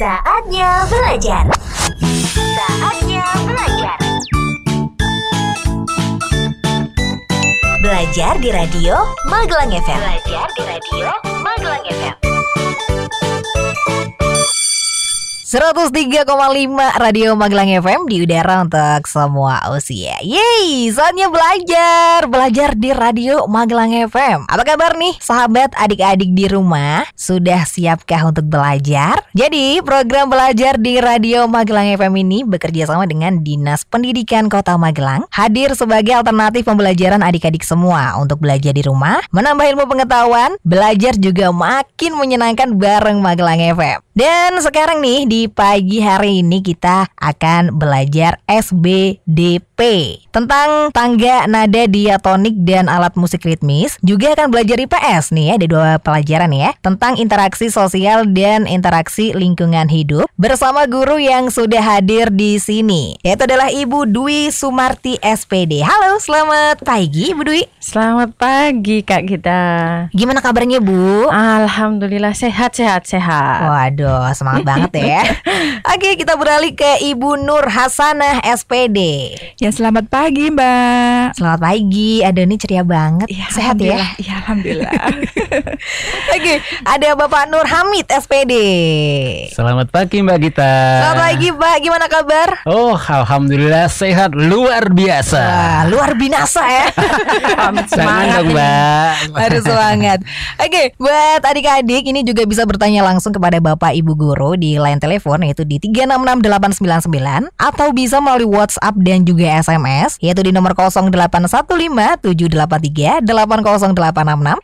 Saatnya belajar. Saatnya belajar. Belajar di radio Magelang FM. Belajar di radio Magelang FM. 103,5 Radio Magelang FM di udara untuk semua usia. Yeay, saatnya belajar. Belajar di Radio Magelang FM. Apa kabar nih sahabat adik-adik di rumah? Sudah siapkah untuk belajar? Jadi, program belajar di Radio Magelang FM ini bekerja sama dengan Dinas Pendidikan Kota Magelang hadir sebagai alternatif pembelajaran adik-adik semua untuk belajar di rumah, menambah ilmu pengetahuan, belajar juga makin menyenangkan bareng Magelang FM. Dan sekarang nih di pagi hari ini kita akan belajar SBDP tentang tangga nada diatonik dan alat musik ritmis. Juga akan belajar IPS nih ya, ada dua pelajaran ya tentang interaksi sosial dan interaksi lingkungan hidup bersama guru yang sudah hadir di sini. Yaitu adalah Ibu Dwi Sumarti SPD. Halo, selamat pagi Ibu Dwi. Selamat pagi Kak kita. Gimana kabarnya Bu? Alhamdulillah sehat sehat sehat. Waduh, semangat banget ya. Oke, kita beralih ke Ibu Nur Hasanah SPD. Ya, selamat pagi, Mbak. Selamat pagi. Ada ini ceria banget. Ya, Sehat ya? Ya, alhamdulillah. Iya, Oke, ada Bapak Nur Hamid SPD. Selamat pagi, Mbak Gita. Selamat pagi, Mbak. Gimana kabar? Oh, alhamdulillah sehat luar biasa. Wah, luar binasa ya. semangat, dong, Mbak. Harus semangat. Oke, buat adik-adik ini juga bisa bertanya langsung kepada Bapak Ibu guru di lain telepon telepon yaitu di 366899 atau bisa melalui WhatsApp dan juga SMS yaitu di nomor 0815783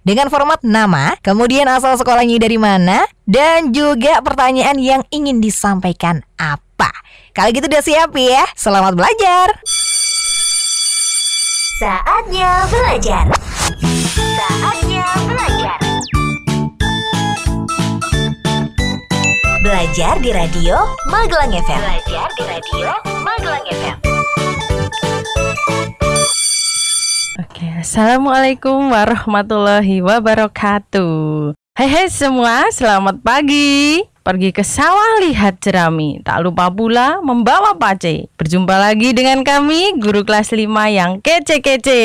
dengan format nama, kemudian asal sekolahnya dari mana, dan juga pertanyaan yang ingin disampaikan apa. Kalau gitu udah siap ya, selamat belajar. Saatnya belajar. Belajar di Radio Magelang FM. Belajar di Radio Magelang FM. Oke, Assalamualaikum warahmatullahi wabarakatuh. Hei, hei semua, selamat pagi. Pergi ke sawah lihat jerami, tak lupa pula membawa pace. Berjumpa lagi dengan kami, guru kelas 5 yang kece-kece.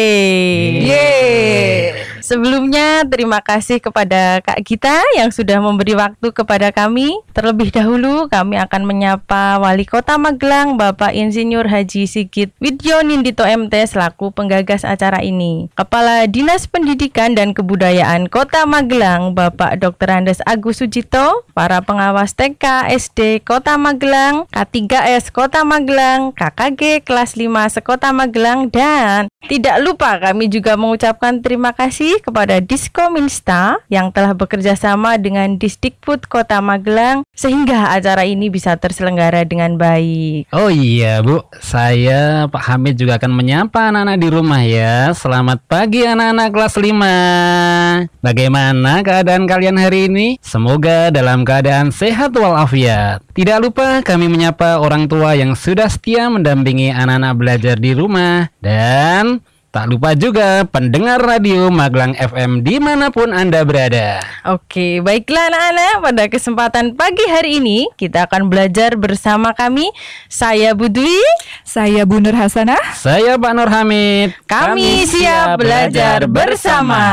Yeay. Sebelumnya terima kasih kepada Kak Gita yang sudah memberi waktu kepada kami. Terlebih dahulu kami akan menyapa Wali Kota Magelang Bapak Insinyur Haji Sigit Widyo Nindito MT selaku penggagas acara ini. Kepala Dinas Pendidikan dan Kebudayaan Kota Magelang Bapak Dr. Andes Agus Sujito, para pengawas TK SD Kota Magelang, K3S Kota Magelang, KKG kelas 5 Sekota Magelang dan tidak lupa kami juga mengucapkan terima kasih kepada Diskominsta yang telah bekerja sama dengan Disdikput Kota Magelang sehingga acara ini bisa terselenggara dengan baik. Oh iya Bu, saya Pak Hamid juga akan menyapa anak-anak di rumah ya. Selamat pagi anak-anak kelas 5. Bagaimana keadaan kalian hari ini? Semoga dalam keadaan sehat walafiat. Tidak lupa kami menyapa orang tua yang sudah setia mendampingi anak-anak belajar di rumah dan Tak lupa juga pendengar radio Magelang FM dimanapun Anda berada. Oke, baiklah anak-anak pada kesempatan pagi hari ini kita akan belajar bersama kami. Saya Budwi. Saya Bu Nur Hasanah. Saya Pak Nur Hamid. Kami, kami siap, siap belajar bersama. bersama.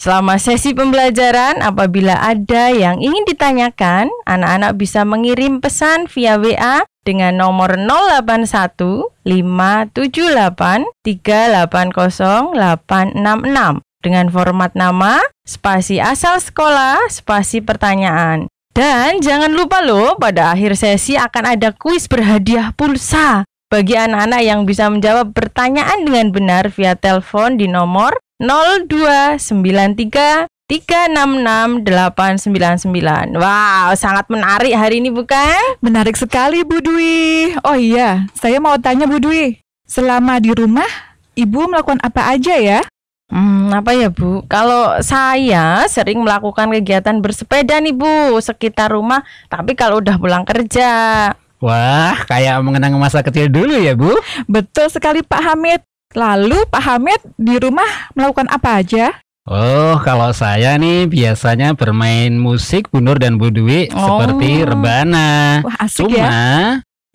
Selama sesi pembelajaran, apabila ada yang ingin ditanyakan, anak-anak bisa mengirim pesan via WA dengan nomor 081578380866 dengan format nama, spasi asal sekolah, spasi pertanyaan. Dan jangan lupa loh, pada akhir sesi akan ada kuis berhadiah pulsa bagi anak-anak yang bisa menjawab pertanyaan dengan benar via telepon di nomor 366899. Wow, sangat menarik hari ini bukan? Menarik sekali Bu Dwi. Oh iya, saya mau tanya Bu Dwi, selama di rumah Ibu melakukan apa aja ya? Hmm, apa ya Bu? Kalau saya sering melakukan kegiatan bersepeda nih Bu sekitar rumah, tapi kalau udah pulang kerja. Wah, kayak mengenang masa kecil dulu ya Bu. Betul sekali Pak Hamid. Lalu Pak Hamid di rumah melakukan apa aja? Oh, kalau saya nih biasanya bermain musik Bu dan Bu oh. seperti rebana. Wah, asik ya. Cuma ya?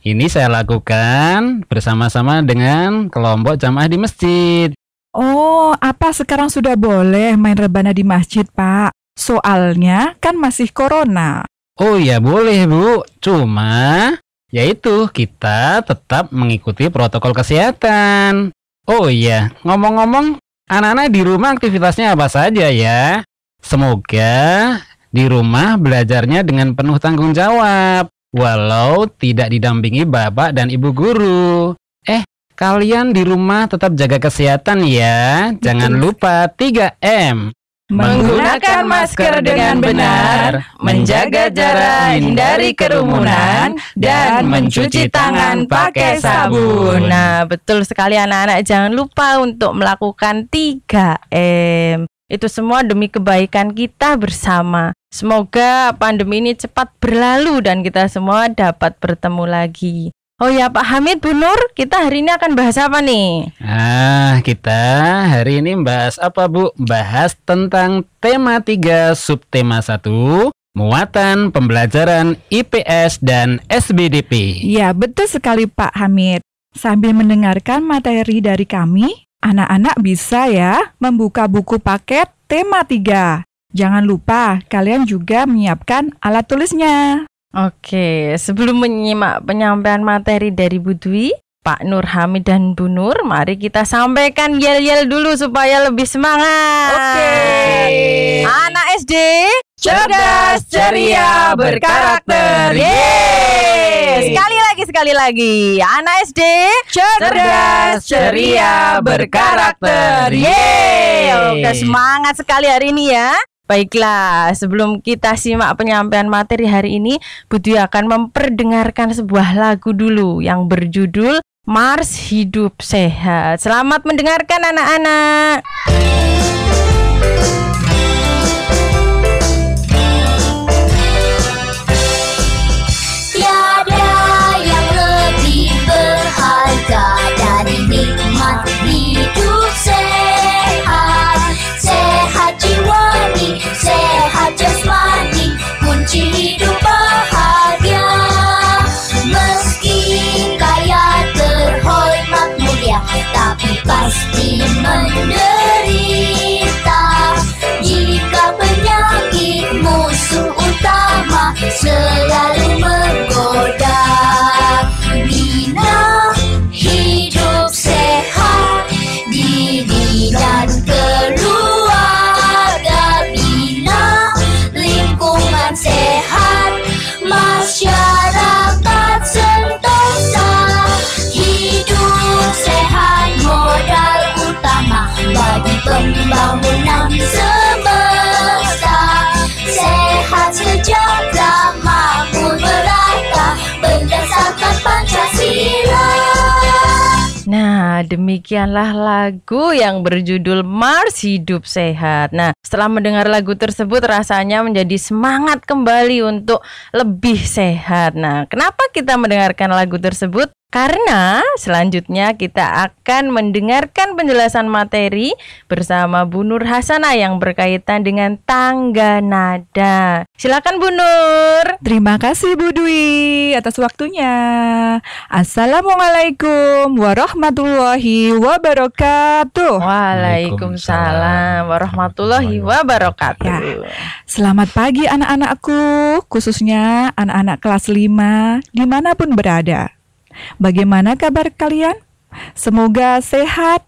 ini saya lakukan bersama-sama dengan kelompok jamaah di masjid. Oh, apa sekarang sudah boleh main rebana di masjid, Pak? Soalnya kan masih corona. Oh iya, boleh, Bu. Cuma yaitu kita tetap mengikuti protokol kesehatan. Oh iya, ngomong-ngomong, Anak-anak di rumah aktivitasnya apa saja ya? Semoga di rumah belajarnya dengan penuh tanggung jawab, walau tidak didampingi bapak dan ibu guru. Eh, kalian di rumah tetap jaga kesehatan ya. Jangan lupa 3M. Menggunakan masker dengan benar, menjaga jarak, hindari kerumunan, dan mencuci tangan pakai sabun. Nah, betul sekali anak-anak. Jangan lupa untuk melakukan 3M. Itu semua demi kebaikan kita bersama. Semoga pandemi ini cepat berlalu dan kita semua dapat bertemu lagi. Oh ya Pak Hamid Nur, kita hari ini akan bahas apa nih? Ah, kita hari ini bahas apa Bu? Bahas tentang tema 3 subtema 1 Muatan pembelajaran IPS dan SBDP. Ya, betul sekali Pak Hamid. Sambil mendengarkan materi dari kami, anak-anak bisa ya membuka buku paket tema 3. Jangan lupa kalian juga menyiapkan alat tulisnya. Oke, sebelum menyimak penyampaian materi dari Bu Pak Nur Hamid dan Bu Nur, mari kita sampaikan yel-yel dulu supaya lebih semangat. Oke. Anak SD cerdas, ceria, berkarakter. Yeay! Sekali lagi, sekali lagi. Anak SD cerdas, ceria, berkarakter. Yeay! Oke, semangat sekali hari ini ya. Baiklah, sebelum kita simak penyampaian materi hari ini, Budi akan memperdengarkan sebuah lagu dulu yang berjudul Mars Hidup Sehat. Selamat mendengarkan anak-anak. demikianlah lagu yang berjudul Mars Hidup Sehat. Nah, setelah mendengar lagu tersebut rasanya menjadi semangat kembali untuk lebih sehat. Nah, kenapa kita mendengarkan lagu tersebut? Karena selanjutnya kita akan mendengarkan penjelasan materi bersama Bu Nur Hasanah yang berkaitan dengan tangga nada. Silakan Bu Nur. Terima kasih Bu Dwi atas waktunya. Assalamualaikum warahmatullahi wabarakatuh. Waalaikumsalam warahmatullahi wabarakatuh. Ya. Selamat pagi anak-anakku, khususnya anak-anak kelas 5 dimanapun berada. Bagaimana kabar kalian? Semoga sehat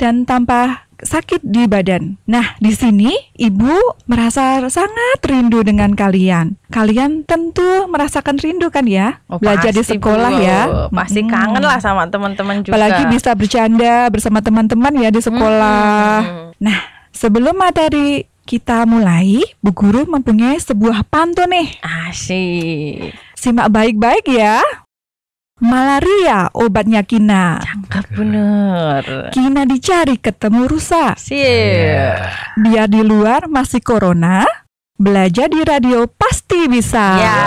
dan tanpa sakit di badan. Nah, di sini ibu merasa sangat rindu dengan kalian. Kalian tentu merasakan rindu kan ya? Oh, Belajar di sekolah bu, ya. Pasti hmm. kangen lah sama teman-teman juga. Apalagi bisa bercanda bersama teman-teman ya di sekolah. Hmm. Nah, sebelum materi kita mulai, Bu Guru mempunyai sebuah pantun nih. Asik. Simak baik-baik ya malaria obatnya Kina. Cangkep bener. Kina dicari ketemu rusa. Sih. Dia di luar masih corona, belajar di radio pasti bisa. Ya.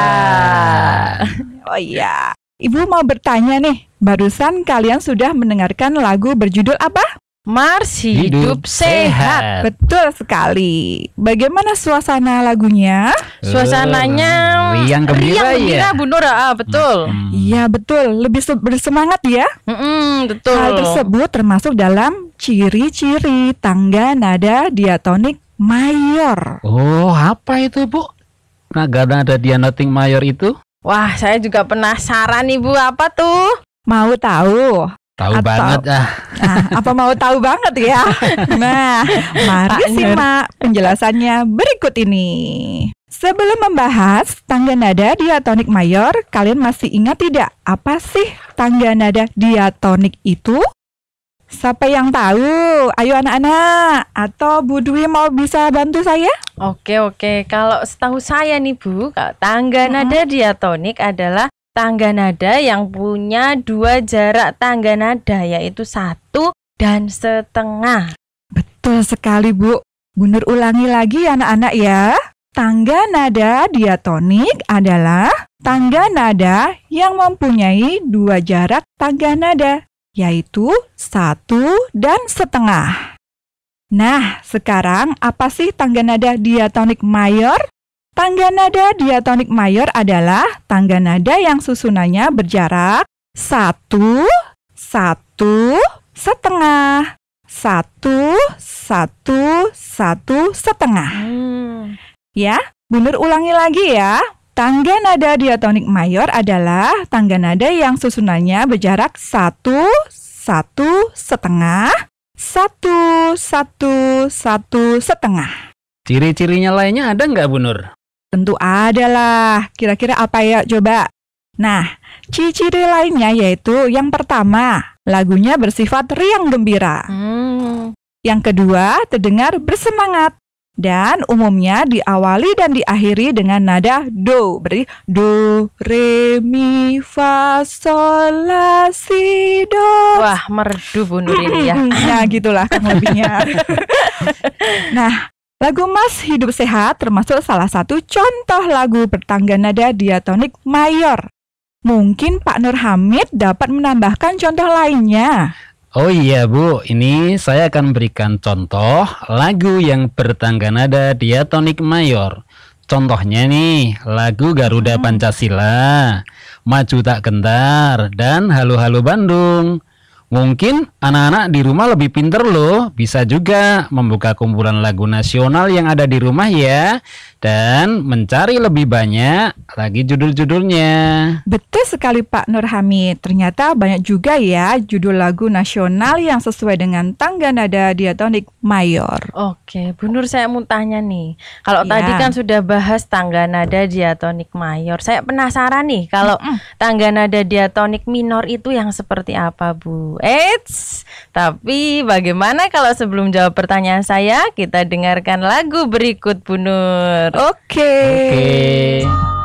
Oh iya. Ibu mau bertanya nih, barusan kalian sudah mendengarkan lagu berjudul apa? Mars Hidup, hidup sehat. sehat. Betul sekali. Bagaimana suasana lagunya? Suasananya uh, riang gembira, riang gembira ya? Bu Nur, ah, betul. Iya, hmm. betul. Lebih bersemangat ya. Hmm, betul. Hal tersebut termasuk dalam ciri-ciri tangga nada diatonik mayor. Oh, apa itu, Bu? Nada nada diatonik mayor itu? Wah, saya juga penasaran, Ibu. Apa tuh? Mau tahu? Tahu Atau, banget ah. ah. apa mau tahu banget ya? Nah, mari simak penjelasannya berikut ini. Sebelum membahas tangga nada diatonik mayor, kalian masih ingat tidak apa sih tangga nada diatonik itu? Siapa yang tahu? Ayo anak-anak, atau Bu Dwi mau bisa bantu saya? Oke, oke. Kalau setahu saya nih Bu, tangga nada diatonik adalah tangga nada yang punya dua jarak tangga nada yaitu satu dan setengah. Betul sekali Bu. Bunur ulangi lagi anak-anak ya. Tangga nada diatonik adalah tangga nada yang mempunyai dua jarak tangga nada, yaitu satu dan setengah. Nah, sekarang apa sih tangga nada diatonik mayor Tangga nada diatonik mayor adalah tangga nada yang susunannya berjarak satu, satu, setengah, satu, satu, satu, setengah. Hmm. Ya, Bunur ulangi lagi ya. Tangga nada diatonik mayor adalah tangga nada yang susunannya berjarak satu, satu, setengah, satu, satu, satu, setengah. Ciri-cirinya lainnya ada nggak, Bu Nur? Tentu ada lah. Kira-kira apa ya coba? Nah, ciri-ciri lainnya yaitu yang pertama, lagunya bersifat riang gembira. Hmm. Yang kedua, terdengar bersemangat. Dan umumnya diawali dan diakhiri dengan nada do. Berarti do, re, mi, fa, sol, la, si, do. Wah, merdu bunuh ini ya. nah, gitulah kan lebihnya. nah, Lagu Mas Hidup Sehat termasuk salah satu contoh lagu bertangga nada diatonik mayor. Mungkin Pak Nur Hamid dapat menambahkan contoh lainnya. Oh iya Bu, ini saya akan berikan contoh lagu yang bertangga nada diatonik mayor. Contohnya nih, lagu Garuda hmm. Pancasila, Maju Tak Gentar, dan Halo Halo Bandung. Mungkin anak-anak di rumah lebih pinter loh, bisa juga membuka kumpulan lagu nasional yang ada di rumah ya dan mencari lebih banyak lagi judul-judulnya. Betul sekali Pak Nur Hamid. Ternyata banyak juga ya judul lagu nasional yang sesuai dengan tangga nada diatonik mayor. Oke, Bu Nur saya mau tanya nih. Kalau ya. tadi kan sudah bahas tangga nada diatonik mayor. Saya penasaran nih kalau mm -mm. tangga nada diatonik minor itu yang seperti apa, Bu? Eits, tapi bagaimana kalau sebelum jawab pertanyaan saya kita dengarkan lagu berikut Bu Nur. Oke. Okay. Oke. Okay.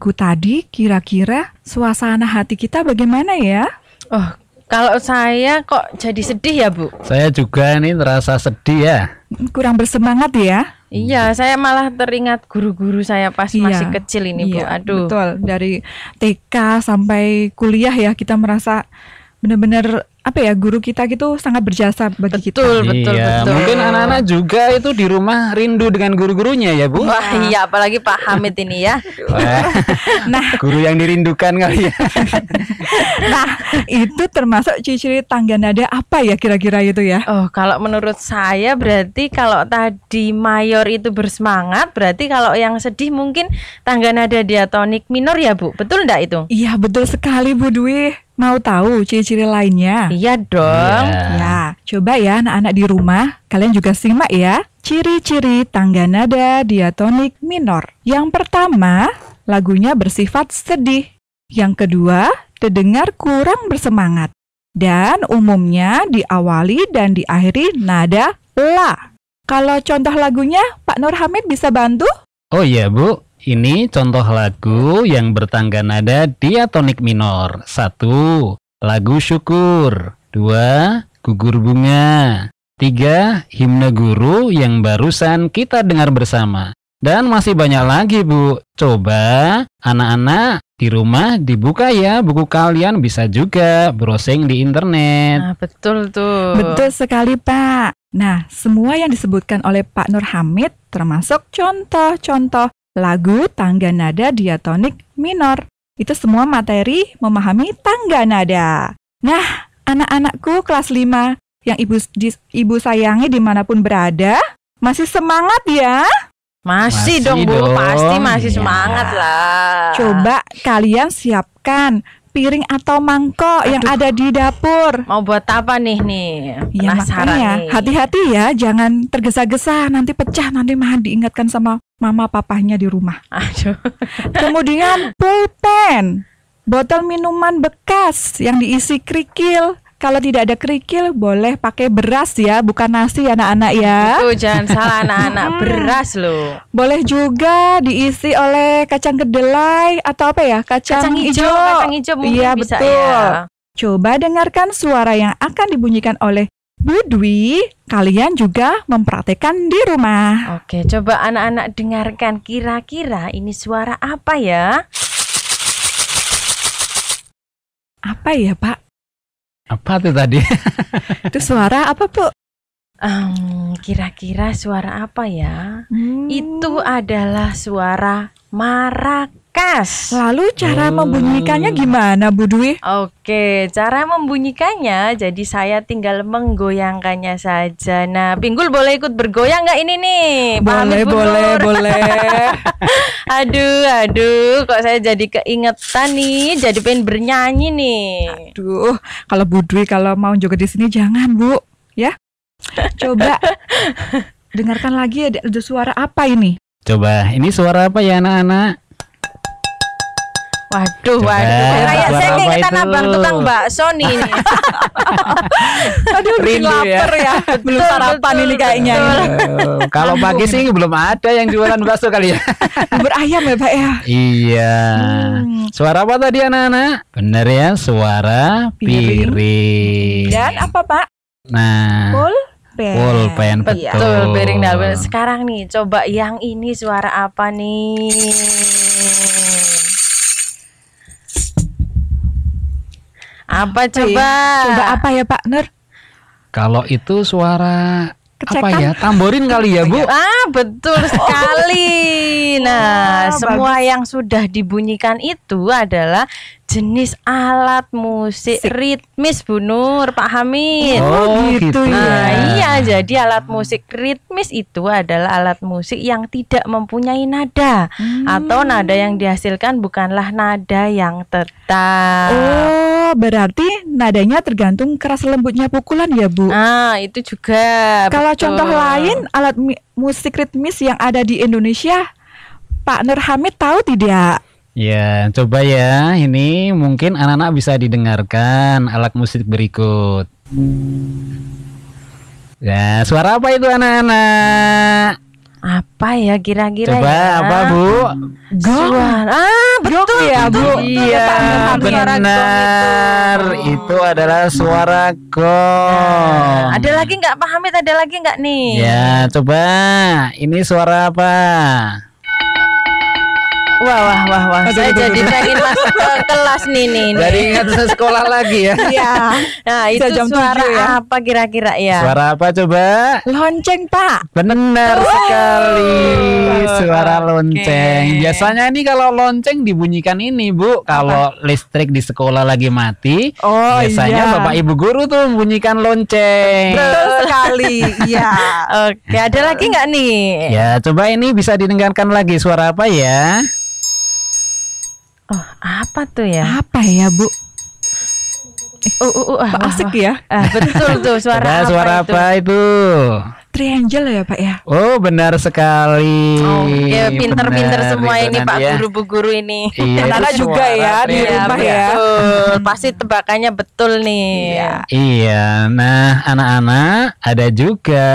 lagu tadi, kira-kira suasana hati kita bagaimana ya? Oh, kalau saya kok jadi sedih ya, Bu? Saya juga nih terasa sedih ya. Kurang bersemangat ya? Iya, saya malah teringat guru-guru saya pas iya, masih kecil ini, iya, Bu. Aduh. Betul, dari TK sampai kuliah ya kita merasa benar-benar apa ya guru kita gitu sangat berjasa bagi betul, kita. Betul, iya, betul. betul. Mungkin anak-anak juga itu di rumah rindu dengan guru gurunya ya, Bu. Wah, iya apalagi Pak Hamid ini ya. nah, guru yang dirindukan kali ya. nah, itu termasuk ciri-ciri tangga nada apa ya kira-kira itu ya? Oh, kalau menurut saya berarti kalau tadi mayor itu bersemangat, berarti kalau yang sedih mungkin tangga nada diatonik minor ya, Bu. Betul enggak itu? Iya, betul sekali Bu Dwi. Mau tahu ciri-ciri lainnya? Iya dong. Yeah. Ya, coba ya anak-anak di rumah, kalian juga simak ya. Ciri-ciri tangga nada diatonik minor. Yang pertama, lagunya bersifat sedih. Yang kedua, terdengar kurang bersemangat. Dan umumnya diawali dan diakhiri nada la. Kalau contoh lagunya, Pak Nur Hamid bisa bantu? Oh iya, Bu. Ini contoh lagu yang bertangga nada diatonik minor. 1. Lagu syukur. Dua, Gugur bunga. Tiga, Himne guru yang barusan kita dengar bersama. Dan masih banyak lagi, Bu. Coba anak-anak di rumah dibuka ya buku kalian bisa juga browsing di internet. Nah, betul tuh. Betul sekali, Pak. Nah, semua yang disebutkan oleh Pak Nur Hamid termasuk contoh-contoh lagu, tangga nada, diatonik, minor. Itu semua materi memahami tangga nada. Nah, anak-anakku kelas 5 yang ibu di, ibu sayangi dimanapun berada, masih semangat ya? Masih, masih dong, Bu. Dong. Pasti masih ya. semangat lah. Coba kalian siapkan piring atau mangkok Aduh. yang ada di dapur. Mau buat apa nih nih? Ya makanya hati-hati ya, jangan tergesa-gesa nanti pecah nanti mah diingatkan sama mama papanya di rumah. Aduh. Kemudian pulpen, botol minuman bekas yang diisi kerikil kalau tidak ada kerikil boleh pakai beras ya, bukan nasi anak-anak ya. Itu jangan salah anak-anak, beras loh. Boleh juga diisi oleh kacang kedelai atau apa ya? Kacang, hijau, hijau. Kacang hijau mungkin ya, bisa betul. ya. Coba dengarkan suara yang akan dibunyikan oleh Budwi. kalian juga mempraktekkan di rumah. Oke, coba anak-anak dengarkan kira-kira ini suara apa ya? Apa ya, Pak? Apa tuh tadi? itu suara apa, Bu? Um, kira-kira suara apa ya? Hmm. Itu adalah suara Marakas. Lalu cara oh. membunyikannya gimana, Bu Dwi? Oke, cara membunyikannya jadi saya tinggal menggoyangkannya saja. Nah, Pinggul boleh ikut bergoyang nggak ini nih? Boleh, boleh, boleh. aduh, aduh, kok saya jadi keingetan nih, jadi pengen bernyanyi nih. Aduh, kalau Bu Dwi kalau mau juga di sini jangan, Bu, ya. Coba dengarkan lagi ada suara apa ini? Coba, ini suara apa ya anak-anak? Waduh, Coba, waduh. Kayak saya kita abang tukang bakso nih. Aduh, rindu ya. lapar ya. ya. Belum betul, sarapan betul, ini kayaknya. Betul. Kalau pagi sih belum ada yang jualan bakso kali ya. Bubur ayam ya, Pak ya. Iya. Hmm. Suara apa tadi anak-anak? Bener ya, suara piring. Iya, piring. Dan apa, Pak? Nah. Pol? pulpen. Pulpen betul. Iya. Betul, double. Sekarang nih coba yang ini suara apa nih? Apa coba? Coba apa ya Pak Nur? Kalau itu suara Kecekan. apa ya tamborin kali ya bu ah betul oh. sekali nah oh, semua bagus. yang sudah dibunyikan itu adalah jenis alat musik Sik. ritmis Bu Nur Pak Hamid. Oh, oh gitu, gitu ya. Nah, iya, jadi alat musik ritmis itu adalah alat musik yang tidak mempunyai nada hmm. atau nada yang dihasilkan bukanlah nada yang tetap. Oh, berarti nadanya tergantung keras lembutnya pukulan ya, Bu. Nah, itu juga. Kalau betul. contoh lain alat musik ritmis yang ada di Indonesia Pak Nur Hamid tahu tidak? Ya, coba ya. Ini mungkin anak-anak bisa didengarkan alat musik berikut. Ya, suara apa itu anak-anak? Apa ya kira-kira Coba ya? apa Bu? Gong. Suara. Ah, betul Gong ya, Bu. Betul, iya, benar. Itu. itu adalah suara gong. Nah, ada lagi nggak Pak Hamid? Ada lagi nggak nih? Ya, coba. Ini suara apa? Wah wah wah wah. Aduh, saya aduh, jadi aduh. pengen masuk ke kelas nih nih. nih. Dari ingat sekolah lagi ya. Iya. nah itu jam suara ya. apa kira-kira ya? Suara apa coba? Lonceng pak. Benar wow. sekali. Suara lonceng. Okay. Biasanya ini kalau lonceng dibunyikan ini bu. Kalau listrik di sekolah lagi mati. Oh Biasanya iya. bapak ibu guru tuh membunyikan lonceng. Betul sekali. Iya. Oke okay. ada lagi nggak nih? Ya coba ini bisa didengarkan lagi suara apa ya? Oh, apa tuh ya? Apa ya, Bu? Eh, uh, uh, uh, uh, asik ya. Uh, betul tuh suara apa itu? suara apa itu? Triangle ya Pak ya. Oh benar sekali. Oh, ya pinter-pinter semua ini Pak ya. guru bu guru ini. Iya, Karena juga ya di rumah ya. ya. Betul. Pasti tebakannya betul nih. Iya. iya. Nah anak-anak ada juga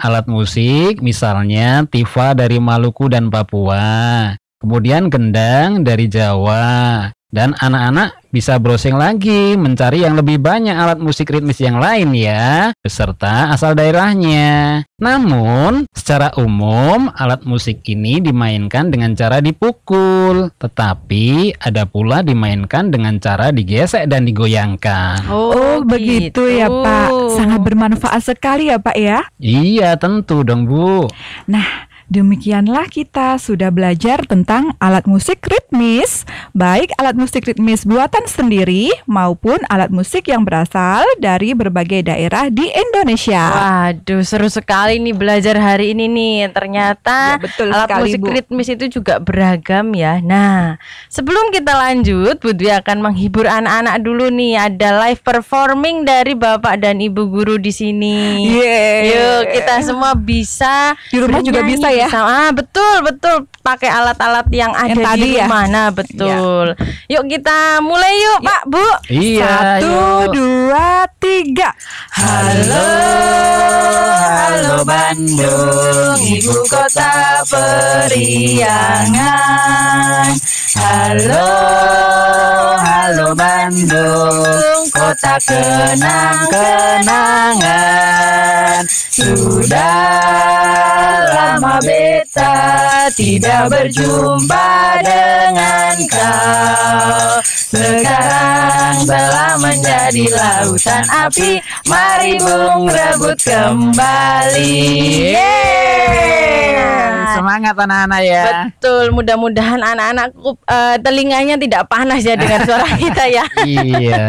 alat musik misalnya Tifa dari Maluku dan Papua. Kemudian gendang dari Jawa. Dan anak-anak bisa browsing lagi mencari yang lebih banyak alat musik ritmis yang lain ya, beserta asal daerahnya. Namun, secara umum alat musik ini dimainkan dengan cara dipukul, tetapi ada pula dimainkan dengan cara digesek dan digoyangkan. Oh, oh begitu ya, gitu. ya, Pak. Sangat bermanfaat sekali ya, Pak ya? Iya, tentu dong, Bu. Nah, Demikianlah kita sudah belajar tentang alat musik ritmis, baik alat musik ritmis buatan sendiri maupun alat musik yang berasal dari berbagai daerah di Indonesia. Waduh, seru sekali nih belajar hari ini nih. Ternyata ya, betul alat sekali, musik Bu. ritmis itu juga beragam ya. Nah, sebelum kita lanjut, Bu akan menghibur anak-anak dulu nih. Ada live performing dari Bapak dan Ibu guru di sini. Yeah. Yuk, kita semua bisa di rumah juga bisa ya ya sama ah, betul betul pakai alat-alat yang ada yang tadi di ya? rumah ya? nah iya. betul ya. yuk kita mulai yuk ya. pak bu iya satu yuk. dua tiga halo halo Bandung ibu kota periangan halo halo Bandung kota kenang-kenangan sudah lama beta tidak berjumpa dengan kau Sekarang telah menjadi lautan api Mari bung rebut kembali yeah. Semangat anak-anak ya Betul mudah-mudahan anak-anakku uh, eh, telinganya tidak panas ya dengan suara kita ya Iya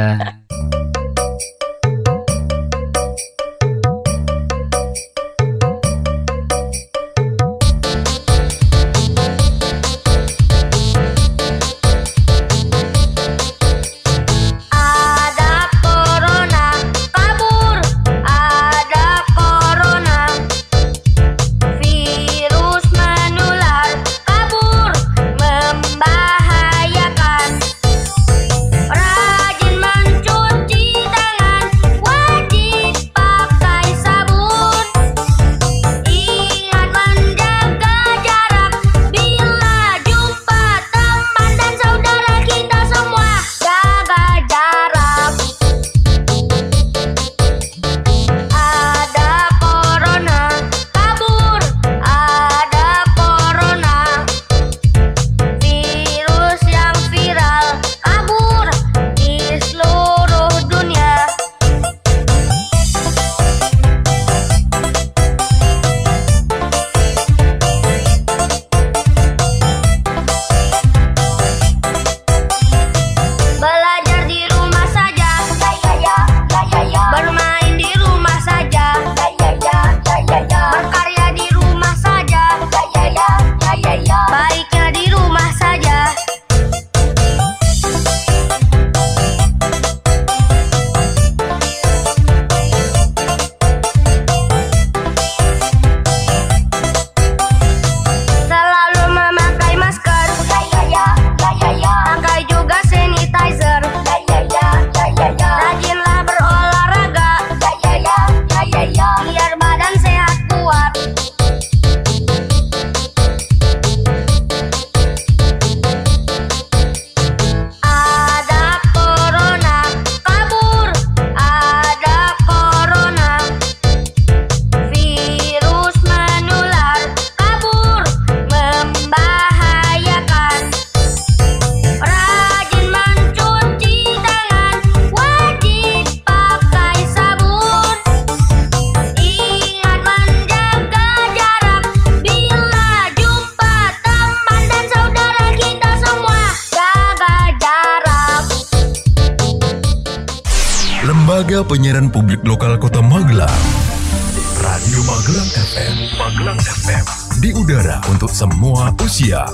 semua usia.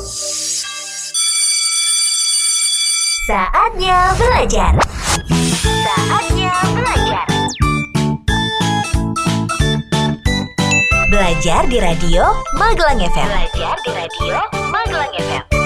Saatnya belajar. Saatnya belajar. Belajar di radio Magelang FM. Belajar di radio Magelang FM.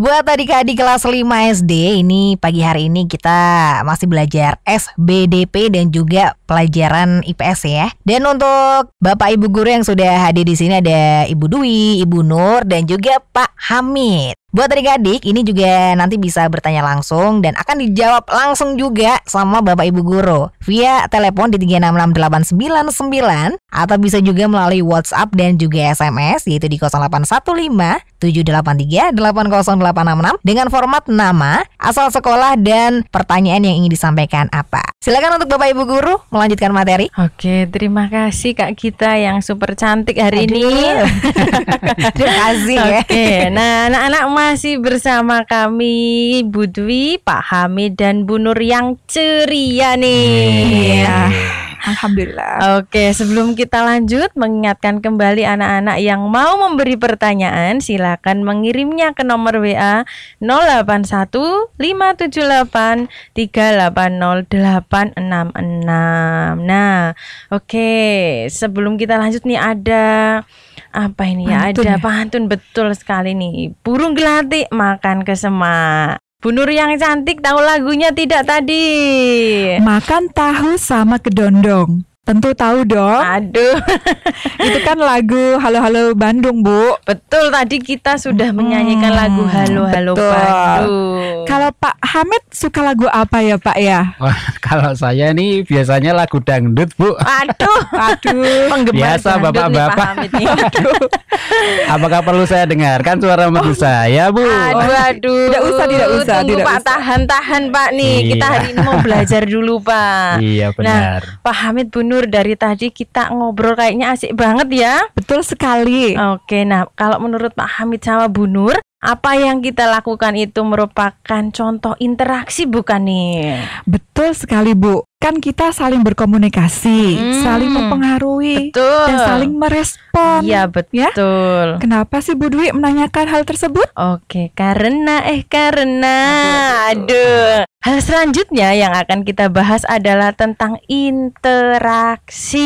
Buat adik-adik kelas 5 SD, ini pagi hari ini kita masih belajar SBDP dan juga pelajaran IPS ya. Dan untuk Bapak Ibu guru yang sudah hadir di sini ada Ibu Dwi, Ibu Nur dan juga Pak Hamid. Buat adik-adik ini juga nanti bisa bertanya langsung dan akan dijawab langsung juga sama Bapak Ibu guru via telepon di 366899 atau bisa juga melalui WhatsApp dan juga SMS yaitu di 0815 783 80866 dengan format nama, asal sekolah dan pertanyaan yang ingin disampaikan apa. Silakan untuk Bapak Ibu guru melanjutkan materi. Oke, terima kasih Kak kita yang super cantik hari Aduh. ini. terima kasih ya. Oke, nah anak-anak masih bersama kami Budwi, Dwi, Pak Hamid dan Bu Nur yang ceria nih. Ya. Alhamdulillah. Oke, sebelum kita lanjut mengingatkan kembali anak-anak yang mau memberi pertanyaan silakan mengirimnya ke nomor WA 081578380866. Nah, oke, sebelum kita lanjut nih ada apa ini ya pantun ada ya? pantun betul sekali nih burung gelati makan kesemak Bu Nur yang cantik tahu lagunya tidak tadi makan tahu sama kedondong Tentu tahu dong. Aduh. itu kan lagu Halo Halo Bandung, Bu. Betul, tadi kita sudah menyanyikan hmm, lagu Halo Halo betul. Bandung. Kalau Pak Hamid suka lagu apa ya Pak ya? Wah, oh, kalau saya nih biasanya lagu dangdut Bu. Aduh, aduh. Penggemar Biasa bapak-bapak. Apakah perlu saya dengarkan suara merdu oh. saya Bu? Aduh, aduh. Tidak usah, tidak usah. Tunggu tidak Pak, tahan, tahan Pak nih. Iya. Kita hari ini mau belajar dulu Pak. Iya nah, benar. Nah, Pak Hamid Bunur dari tadi kita ngobrol kayaknya asik banget ya. Betul sekali. Oke, nah kalau menurut Pak Hamid sama Bunur apa yang kita lakukan itu merupakan contoh interaksi bukan nih? Betul sekali Bu kan kita saling berkomunikasi, hmm, saling mempengaruhi, betul. dan saling merespon. Iya ya? betul. Ya? Kenapa sih Bu Dwi menanyakan hal tersebut? Oke, karena eh karena, aduh. aduh. Hal selanjutnya yang akan kita bahas adalah tentang interaksi.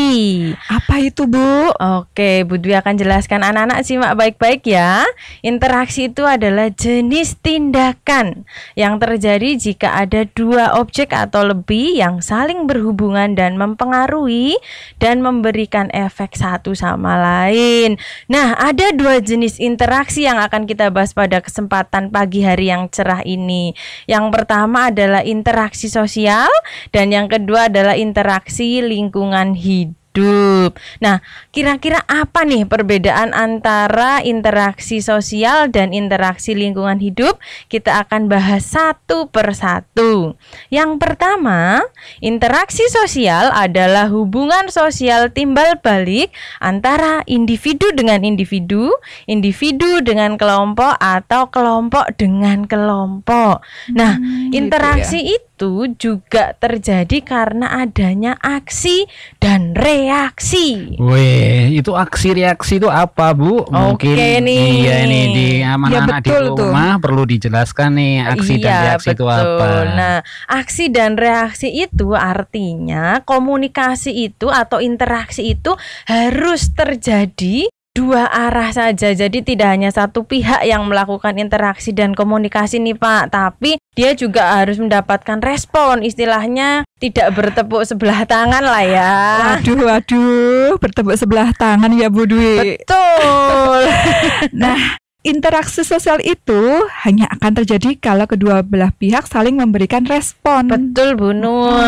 Apa itu, Bu? Oke, Bu Dwi akan jelaskan anak-anak simak baik-baik ya. Interaksi itu adalah jenis tindakan yang terjadi jika ada dua objek atau lebih yang saling saling berhubungan dan mempengaruhi dan memberikan efek satu sama lain. Nah, ada dua jenis interaksi yang akan kita bahas pada kesempatan pagi hari yang cerah ini. Yang pertama adalah interaksi sosial dan yang kedua adalah interaksi lingkungan hidup hidup. Nah, kira-kira apa nih perbedaan antara interaksi sosial dan interaksi lingkungan hidup? Kita akan bahas satu per satu. Yang pertama, interaksi sosial adalah hubungan sosial timbal balik antara individu dengan individu, individu dengan kelompok atau kelompok dengan kelompok. Nah, hmm, interaksi gitu ya. itu itu juga terjadi karena adanya aksi dan reaksi. Wih, itu aksi reaksi itu apa, Bu? Mungkin Oke nih. Iya ini di anak-anak ya, di rumah tuh. perlu dijelaskan nih aksi iya, dan reaksi betul. itu apa. Nah, aksi dan reaksi itu artinya komunikasi itu atau interaksi itu harus terjadi dua arah saja. Jadi tidak hanya satu pihak yang melakukan interaksi dan komunikasi nih Pak, tapi dia juga harus mendapatkan respon. Istilahnya tidak bertepuk sebelah tangan lah ya. Waduh, waduh, bertepuk sebelah tangan ya Bu Dwi. Betul. nah, interaksi sosial itu hanya akan terjadi kalau kedua belah pihak saling memberikan respon. Betul, Bu Nur.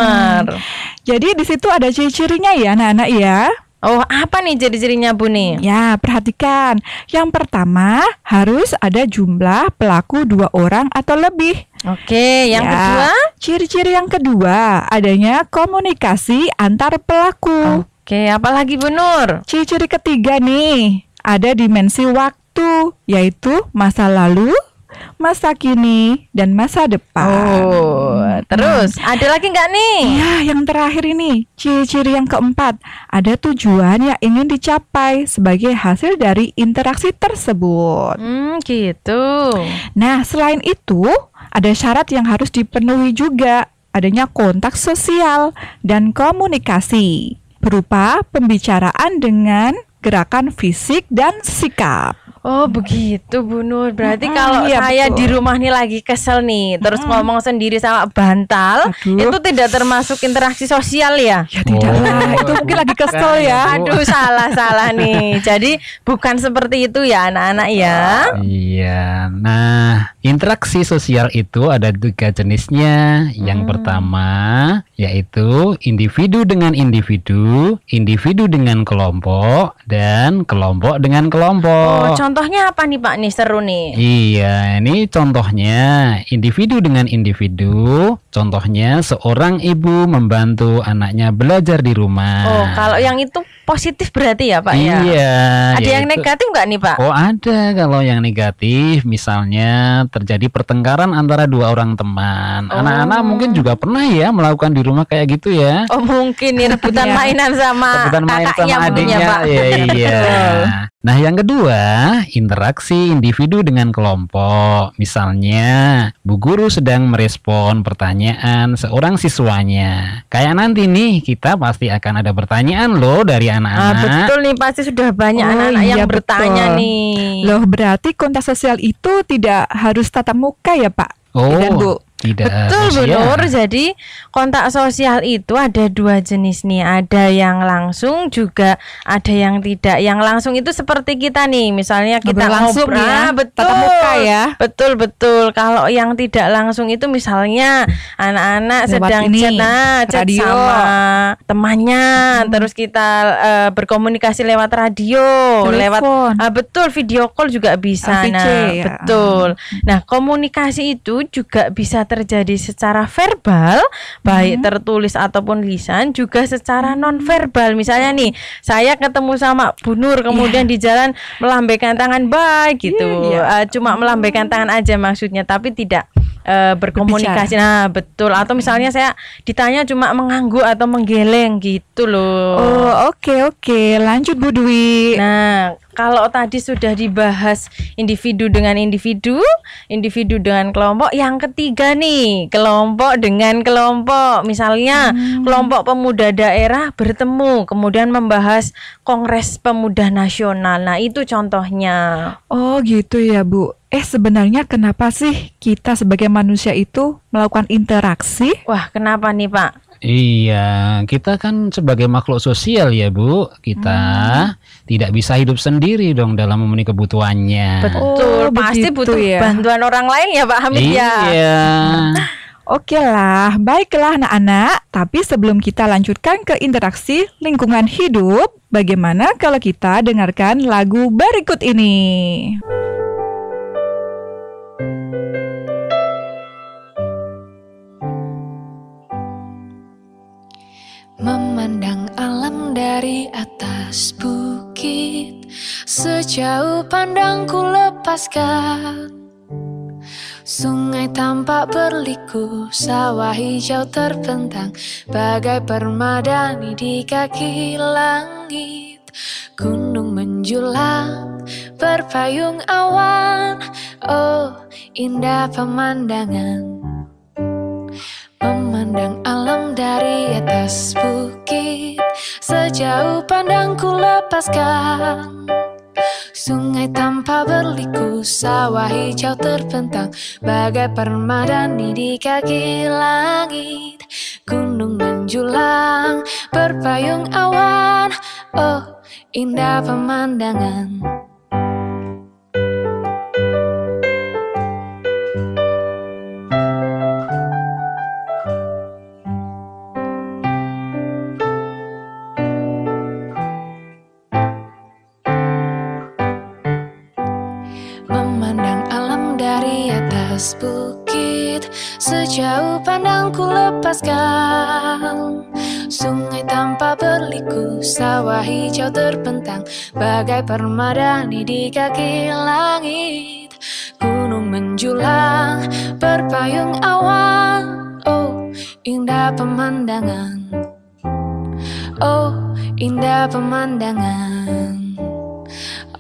Hmm. Jadi di situ ada ciri-cirinya ya anak-anak ya. Oh, apa nih ciri-cirinya Bu nih? Ya, perhatikan. Yang pertama, harus ada jumlah pelaku dua orang atau lebih. Oke, yang ya. kedua? Ciri-ciri yang kedua, adanya komunikasi antar pelaku. Oke, apalagi Bu Nur? Ciri-ciri ketiga nih, ada dimensi waktu, yaitu masa lalu, masa kini dan masa depan. Oh, terus hmm. ada lagi nggak nih? Ya, yang terakhir ini ciri-ciri yang keempat ada tujuan yang ingin dicapai sebagai hasil dari interaksi tersebut. Hmm, gitu. Nah, selain itu ada syarat yang harus dipenuhi juga adanya kontak sosial dan komunikasi berupa pembicaraan dengan gerakan fisik dan sikap. Oh begitu Bu Nur. Berarti mm-hmm, kalau iya, saya betul. di rumah nih lagi kesel nih, terus ngomong sendiri sama bantal, Aduh. itu tidak termasuk interaksi sosial ya? Ya tidak oh. lah, itu mungkin lagi kesel ya. Aduh salah salah nih. Jadi bukan seperti itu ya anak-anak ya. iya. Nah Interaksi sosial itu ada tiga jenisnya. Yang hmm. pertama yaitu individu dengan individu, individu dengan kelompok, dan kelompok dengan kelompok. Oh, contohnya apa nih Pak? Nih seru nih. Iya, ini contohnya individu dengan individu. Contohnya seorang ibu membantu anaknya belajar di rumah. Oh, kalau yang itu positif berarti ya Pak iya, ya? Iya. Ada yang negatif nggak nih Pak? Oh ada. Kalau yang negatif misalnya terjadi pertengkaran antara dua orang teman. Anak-anak oh. mungkin juga pernah ya melakukan di rumah kayak gitu ya. Oh mungkin ya rebutan iya. mainan sama rebutan mainan sama ya, adiknya. Pak. Ya, iya. iya. Nah, yang kedua, interaksi individu dengan kelompok. Misalnya, bu guru sedang merespon pertanyaan seorang siswanya. Kayak nanti nih, kita pasti akan ada pertanyaan loh dari ah, anak-anak. Ah, betul nih, pasti sudah banyak oh, anak-anak oh, iya, yang bertanya nih. Loh, berarti kontak sosial itu tidak harus tatap muka ya, Pak? Oh, dan Bu? tidak betul sosial. benar jadi kontak sosial itu ada dua jenis nih ada yang langsung juga ada yang tidak yang langsung itu seperti kita nih misalnya kita langsung ya, ah, betul tatap muka ya betul betul kalau yang tidak langsung itu misalnya anak-anak sedang ini, chat nah, chat radio. sama temannya hmm. terus kita uh, berkomunikasi lewat radio Telepon. lewat uh, betul video call juga bisa LPC, nah ya. betul nah komunikasi itu juga bisa terjadi secara verbal, baik hmm. tertulis ataupun lisan, juga secara hmm. non verbal. Misalnya nih, saya ketemu sama Bu Nur kemudian yeah. di jalan melambaikan tangan baik gitu. Yeah, yeah. Uh, cuma melambaikan tangan aja maksudnya, tapi tidak uh, berkomunikasi. Berbicara. Nah, betul. Atau hmm. misalnya saya ditanya cuma mengangguk atau menggeleng gitu loh. Oh, oke okay, oke. Okay. Lanjut Bu Dwi. Nah, kalau tadi sudah dibahas individu dengan individu, individu dengan kelompok, yang ketiga nih, kelompok dengan kelompok. Misalnya hmm. kelompok pemuda daerah bertemu kemudian membahas Kongres Pemuda Nasional. Nah, itu contohnya. Oh, gitu ya, Bu. Eh sebenarnya kenapa sih kita sebagai manusia itu melakukan interaksi? Wah, kenapa nih, Pak? Iya, kita kan sebagai makhluk sosial ya Bu, kita hmm. tidak bisa hidup sendiri dong dalam memenuhi kebutuhannya. Betul, oh, pasti butuh ya. bantuan orang lain ya Pak Hamid iya. ya. Iya. Oke lah, baiklah anak-anak. Tapi sebelum kita lanjutkan ke interaksi lingkungan hidup, bagaimana kalau kita dengarkan lagu berikut ini? Memandang alam dari atas bukit Sejauh pandangku lepaskan Sungai tampak berliku, sawah hijau terbentang Bagai permadani di kaki langit Gunung menjulang, berpayung awan Oh, indah pemandangan Memandang alam dari atas Jauh ku lepaskan Sungai tanpa berliku, sawah hijau terbentang Bagai permadani di kaki langit Gunung menjulang, berpayung awan Oh, indah pemandangan Bagai permadani di kaki langit Gunung menjulang berpayung awan Oh indah pemandangan Oh indah pemandangan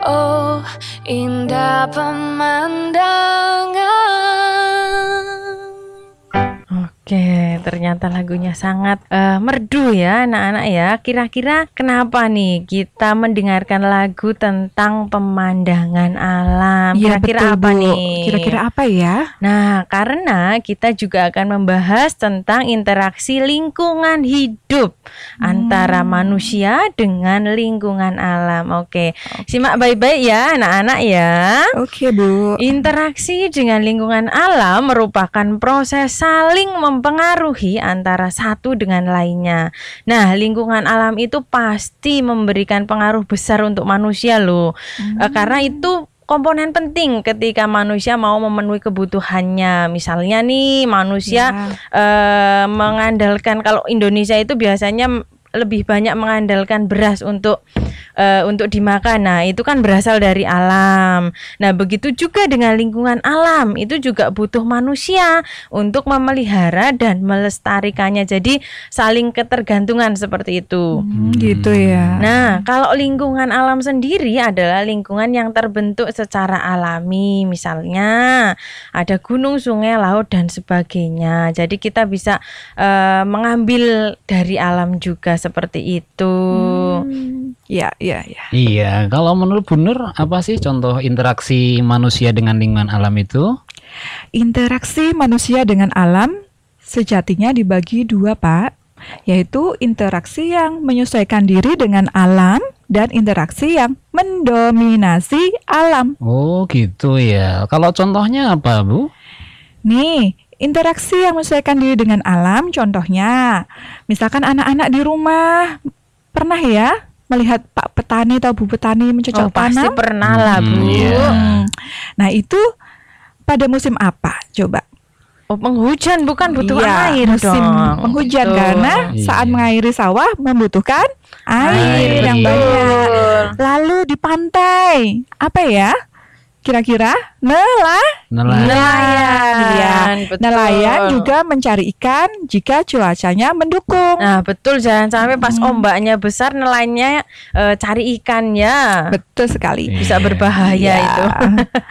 Oh indah pemandangan Oke, ternyata lagunya sangat uh, merdu ya anak-anak ya. Kira-kira kenapa nih kita mendengarkan lagu tentang pemandangan alam? Iya, Kira-kira ya, apa nih? Kira-kira apa ya? Nah, karena kita juga akan membahas tentang interaksi lingkungan hidup hmm. antara manusia dengan lingkungan alam. Oke. Simak baik-baik ya anak-anak ya. Oke, Bu. Interaksi dengan lingkungan alam merupakan proses saling mem mempengaruhi antara satu dengan lainnya. Nah, lingkungan alam itu pasti memberikan pengaruh besar untuk manusia loh. E, hmm. Uh, karena itu komponen penting ketika manusia mau memenuhi kebutuhannya. Misalnya nih manusia ya. e, mengandalkan kalau Indonesia itu biasanya lebih banyak mengandalkan beras untuk uh, untuk dimakan. Nah, itu kan berasal dari alam. Nah, begitu juga dengan lingkungan alam, itu juga butuh manusia untuk memelihara dan melestarikannya. Jadi saling ketergantungan seperti itu. Hmm, gitu ya. Nah, kalau lingkungan alam sendiri adalah lingkungan yang terbentuk secara alami, misalnya ada gunung, sungai, laut dan sebagainya. Jadi kita bisa uh, mengambil dari alam juga seperti itu. Iya, hmm. iya, iya. Iya, kalau menurut Bu apa sih contoh interaksi manusia dengan lingkungan alam itu? Interaksi manusia dengan alam sejatinya dibagi dua, Pak, yaitu interaksi yang menyesuaikan diri dengan alam dan interaksi yang mendominasi alam. Oh, gitu ya. Kalau contohnya apa, Bu? Nih, Interaksi yang menyesuaikan diri dengan alam, contohnya, misalkan anak-anak di rumah pernah ya melihat Pak petani atau Bu petani mencocok oh, tanam? Pasti pernah lah hmm, Bu. yeah. Hmm. Nah itu pada musim apa? Coba. Oh, penghujan bukan butuh iya, air musim dong. Penghujan gitu. karena iya. saat mengairi sawah membutuhkan air, air yang iya. banyak. Lalu di pantai apa ya? kira-kira nelah nelayan. Nelayan. Betul. Nelayan juga mencari ikan jika cuacanya mendukung. Nah, betul jangan sampai pas hmm. ombaknya besar nelayannya e, cari ikannya Betul sekali. Bisa iya. berbahaya yeah. itu.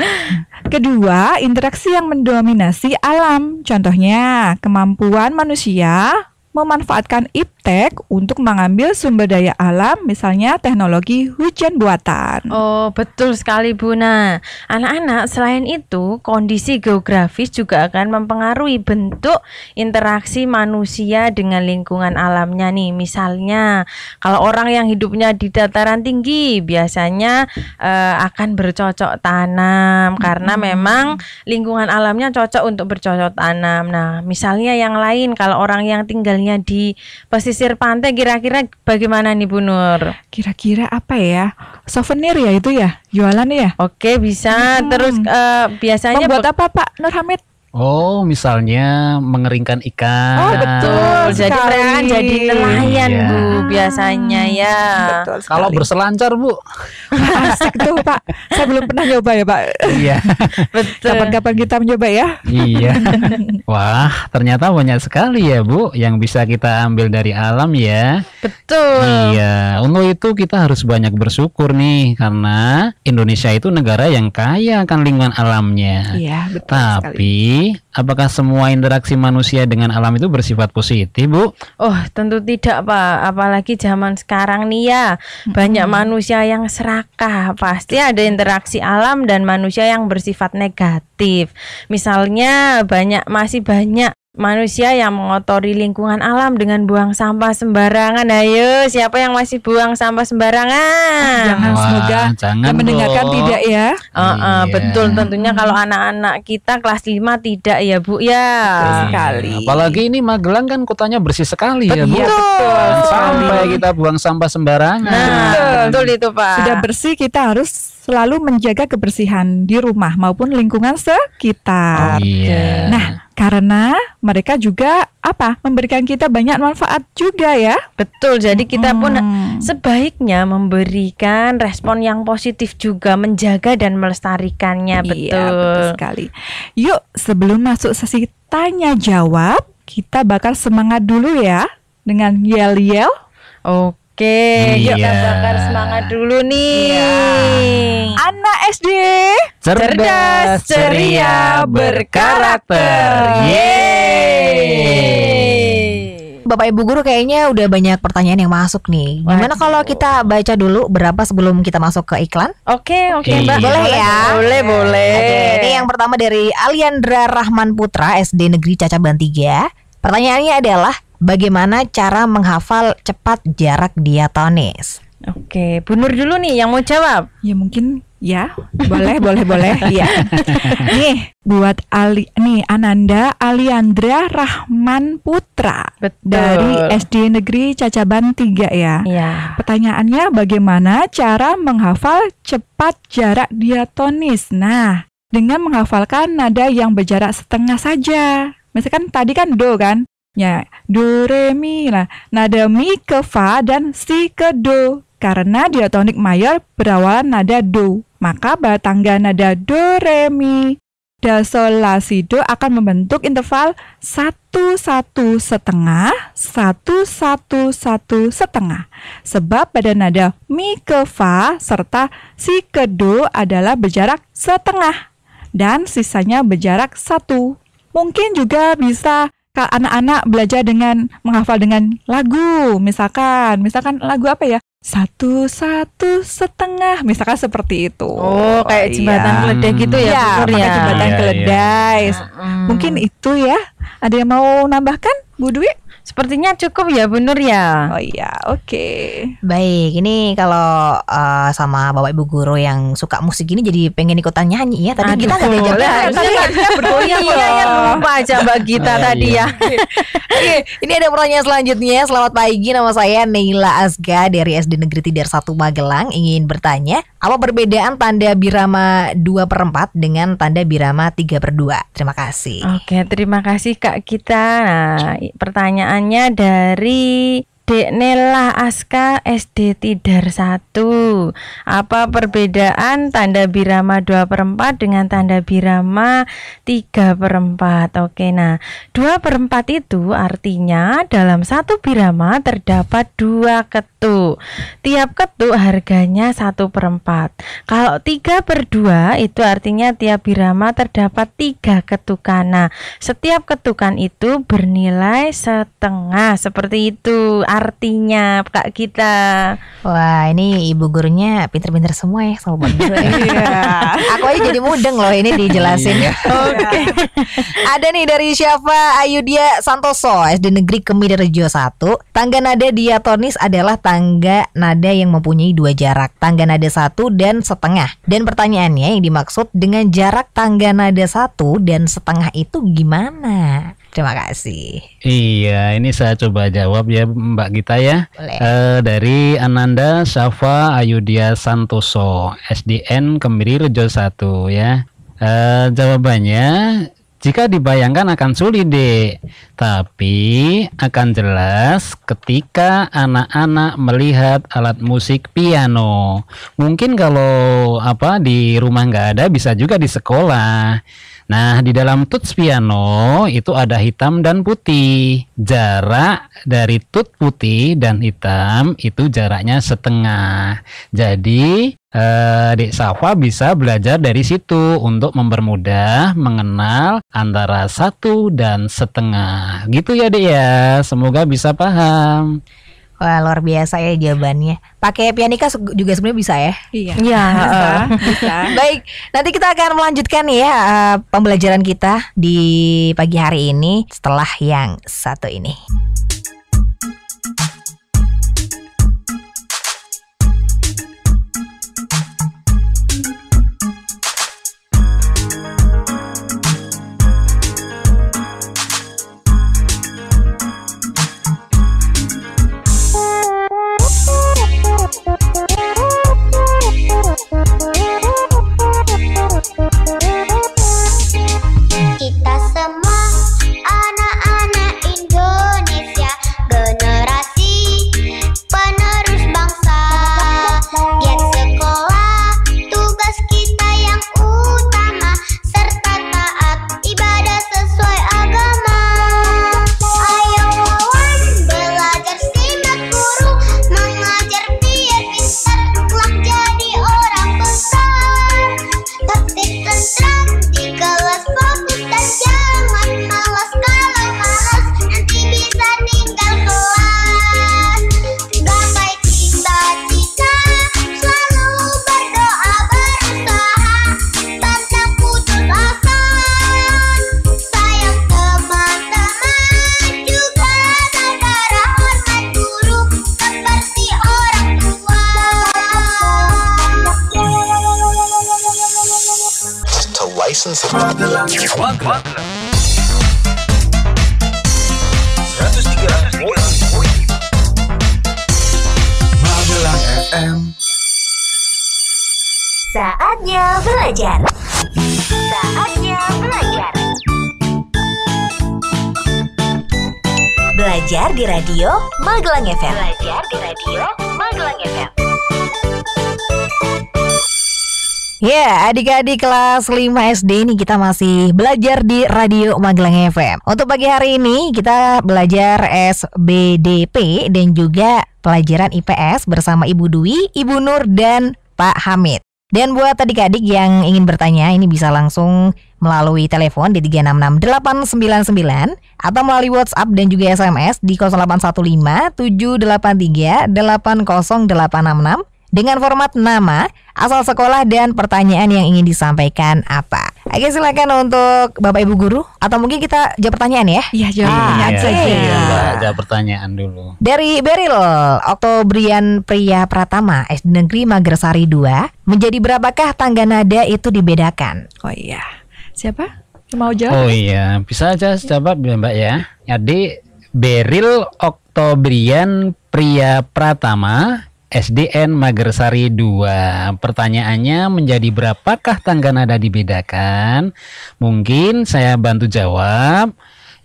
Kedua, interaksi yang mendominasi alam. Contohnya, kemampuan manusia memanfaatkan iptek untuk mengambil sumber daya alam, misalnya teknologi hujan buatan. Oh, betul sekali Bu. Nah, anak-anak selain itu, kondisi geografis juga akan mempengaruhi bentuk interaksi manusia dengan lingkungan alamnya nih. Misalnya, kalau orang yang hidupnya di dataran tinggi biasanya eh, akan bercocok tanam hmm. karena memang lingkungan alamnya cocok untuk bercocok tanam. Nah, misalnya yang lain kalau orang yang tinggal tinggalnya di pesisir pantai kira-kira bagaimana nih Bu Nur? Kira-kira apa ya? Souvenir ya itu ya? Jualan ya? Oke, bisa. Hmm. Terus uh, biasanya Membuat apa Pak Nur Hamid? Oh, misalnya mengeringkan ikan. Oh, betul. Jadi mereka jadi nelayan, Iya. Bu, biasanya ya. Betul Kalau berselancar, Bu. Asik tuh, Pak. Saya belum pernah nyoba ya, Pak. Iya. betul. Kapan-kapan kita mencoba ya? iya. Wah, ternyata banyak sekali ya, Bu, yang bisa kita ambil dari alam ya. Betul. Iya, untuk itu kita harus banyak bersyukur nih karena Indonesia itu negara yang kaya akan lingkungan alamnya. Iya, betul Tapi sekali apakah semua interaksi manusia dengan alam itu bersifat positif, Bu? Oh, tentu tidak, Pak. Apalagi zaman sekarang nih ya, banyak hmm. manusia yang serakah. Pasti ada interaksi alam dan manusia yang bersifat negatif. Misalnya banyak masih banyak manusia yang mengotori lingkungan alam dengan buang sampah sembarangan. Ayo, siapa yang masih buang sampah sembarangan? Ah, jangan Wah, semoga jangan yang mendengarkan dong. tidak ya. Uh, uh, betul tentunya kalau anak-anak kita kelas 5 tidak ya, Bu ya. Betul iya, sekali. Apalagi ini Magelang kan kotanya bersih sekali betul. ya, Bu. Betul. Sampai kita buang sampah sembarangan. Nah, betul. betul itu, Pak. Sudah bersih kita harus selalu menjaga kebersihan di rumah maupun lingkungan sekitar. Oh, iya. Nah, karena mereka juga apa? Memberikan kita banyak manfaat juga ya. Betul. Jadi kita hmm. pun sebaiknya memberikan respon yang positif juga, menjaga dan melestarikannya. Iya, betul. betul sekali. Yuk, sebelum masuk sesi tanya jawab, kita bakal semangat dulu ya dengan yel-yel. Oke. Oke, iya. yuk kita bakar semangat dulu nih. Iya. Anak SD cerdas, cerdas ceria, berkarakter. Yeay. Bapak Ibu guru kayaknya udah banyak pertanyaan yang masuk nih. Gimana kalau kita baca dulu berapa sebelum kita masuk ke iklan? Oke, oke, iya. Mbak. Boleh ya? Boleh, boleh. Oke, ini yang pertama dari Aliandra Rahman Putra SD Negeri Cacaban 3. Pertanyaannya adalah bagaimana cara menghafal cepat jarak diatonis? Oke, Bu Nur dulu nih yang mau jawab. Ya mungkin ya, boleh, boleh, boleh. Iya. Nih, buat Ali nih Ananda Aliandra Rahman Putra Betul. dari SD Negeri Cacaban 3 ya. ya. Pertanyaannya bagaimana cara menghafal cepat jarak diatonis? Nah, dengan menghafalkan nada yang berjarak setengah saja. Misalkan tadi kan do kan, Ya, do re mi lah. Nada mi ke fa dan si ke do karena diatonik mayor berawalan nada do. Maka batangga nada do re mi da sol la si do akan membentuk interval satu satu setengah satu satu satu setengah. Sebab pada nada mi ke fa serta si ke do adalah berjarak setengah dan sisanya berjarak satu. Mungkin juga bisa anak-anak belajar dengan menghafal dengan lagu misalkan misalkan lagu apa ya satu satu setengah misalkan seperti itu oh kayak iya. jembatan iya. keledai gitu ya, iya, ya pakai jembatan iya, iya, keledai iya. mungkin itu ya ada yang mau nambahkan Bu Dwi Sepertinya cukup ya Bu Nur ya. Oh iya, oke. Okay. Baik, ini kalau uh, sama Bapak Ibu guru yang suka musik ini jadi pengen ikutan nyanyi ya. Tadi Aduh, kita nggak diajak Tadi kan tadinya ya. iya, iya, lupa aja Mbak Gita oh, tadi iya. ya. oke, ini ada pertanyaan selanjutnya. Selamat pagi, nama saya Neila Asga dari SD Negeri Tidar 1 Magelang ingin bertanya, apa perbedaan tanda birama 2 per 4 dengan tanda birama 3 per 2? Terima kasih. Oke, terima kasih Kak Gita. Nah, pertanyaan pertanyaannya dari Dek Nela Aska SD Tidar 1 Apa perbedaan tanda birama 2 per 4 dengan tanda birama 3 per 4 Oke nah 2 per 4 itu artinya dalam satu birama terdapat dua ketuk Tiap ketuk harganya 1 per 4 Kalau 3 per 2 itu artinya tiap birama terdapat tiga ketukan Nah setiap ketukan itu bernilai setengah seperti itu artinya Kak kita. Wah, ini ibu gurunya pinter-pinter semua ya sama iya. Aku aja jadi mudeng loh ini dijelasin. Iya. Oke. Ada nih dari Syafa Ayudia Santoso SD Negeri Rejo 1. Tangga nada diatonis adalah tangga nada yang mempunyai dua jarak, tangga nada satu dan setengah. Dan pertanyaannya yang dimaksud dengan jarak tangga nada satu dan setengah itu gimana? Terima kasih. Iya, ini saya coba jawab ya Mbak Gita ya. E, dari Ananda Safa Ayudia Santoso, SDN Kemiri Rejo 1 ya. E, jawabannya jika dibayangkan akan sulit deh, tapi akan jelas ketika anak-anak melihat alat musik piano. Mungkin kalau apa di rumah nggak ada bisa juga di sekolah. Nah, di dalam tut piano itu ada hitam dan putih. Jarak dari tut putih dan hitam itu jaraknya setengah. Jadi, eh, Dek Safa bisa belajar dari situ untuk mempermudah mengenal antara satu dan setengah. Gitu ya, Dek ya. Semoga bisa paham. Wah luar biasa ya jawabannya. Pakai pianika juga sebenarnya bisa ya? Iya. Iya. Bisa, bisa. Baik, nanti kita akan melanjutkan ya eh, pembelajaran kita di pagi hari ini setelah yang satu ini. Rasa Magelang FM. Saatnya belajar. Saatnya belajar. Belajar di radio Magelang FM. Belajar di radio Magelang FM. Ya, yeah, adik-adik kelas 5 SD ini kita masih belajar di Radio Magelang FM. Untuk pagi hari ini kita belajar SBDP dan juga pelajaran IPS bersama Ibu Dwi, Ibu Nur, dan Pak Hamid. Dan buat adik-adik yang ingin bertanya, ini bisa langsung melalui telepon di 366899 atau melalui WhatsApp dan juga SMS di 0815 783 80866 dengan format nama, asal sekolah dan pertanyaan yang ingin disampaikan apa. Oke silakan untuk Bapak Ibu guru atau mungkin kita jawab pertanyaan ya. Iya jawab ah, pertanyaan. iya, iya. Iya, jawab pertanyaan dulu. Dari Beril, Oktobrian Pria Pratama, SD Negeri Magersari 2, menjadi berapakah tangga nada itu dibedakan? Oh iya. Siapa? Mau jawab? Oh iya, bisa aja siapa ya Mbak ya. Jadi Beril Oktobrian Pria Pratama SDN Magersari 2. Pertanyaannya menjadi berapakah tangga nada dibedakan? Mungkin saya bantu jawab.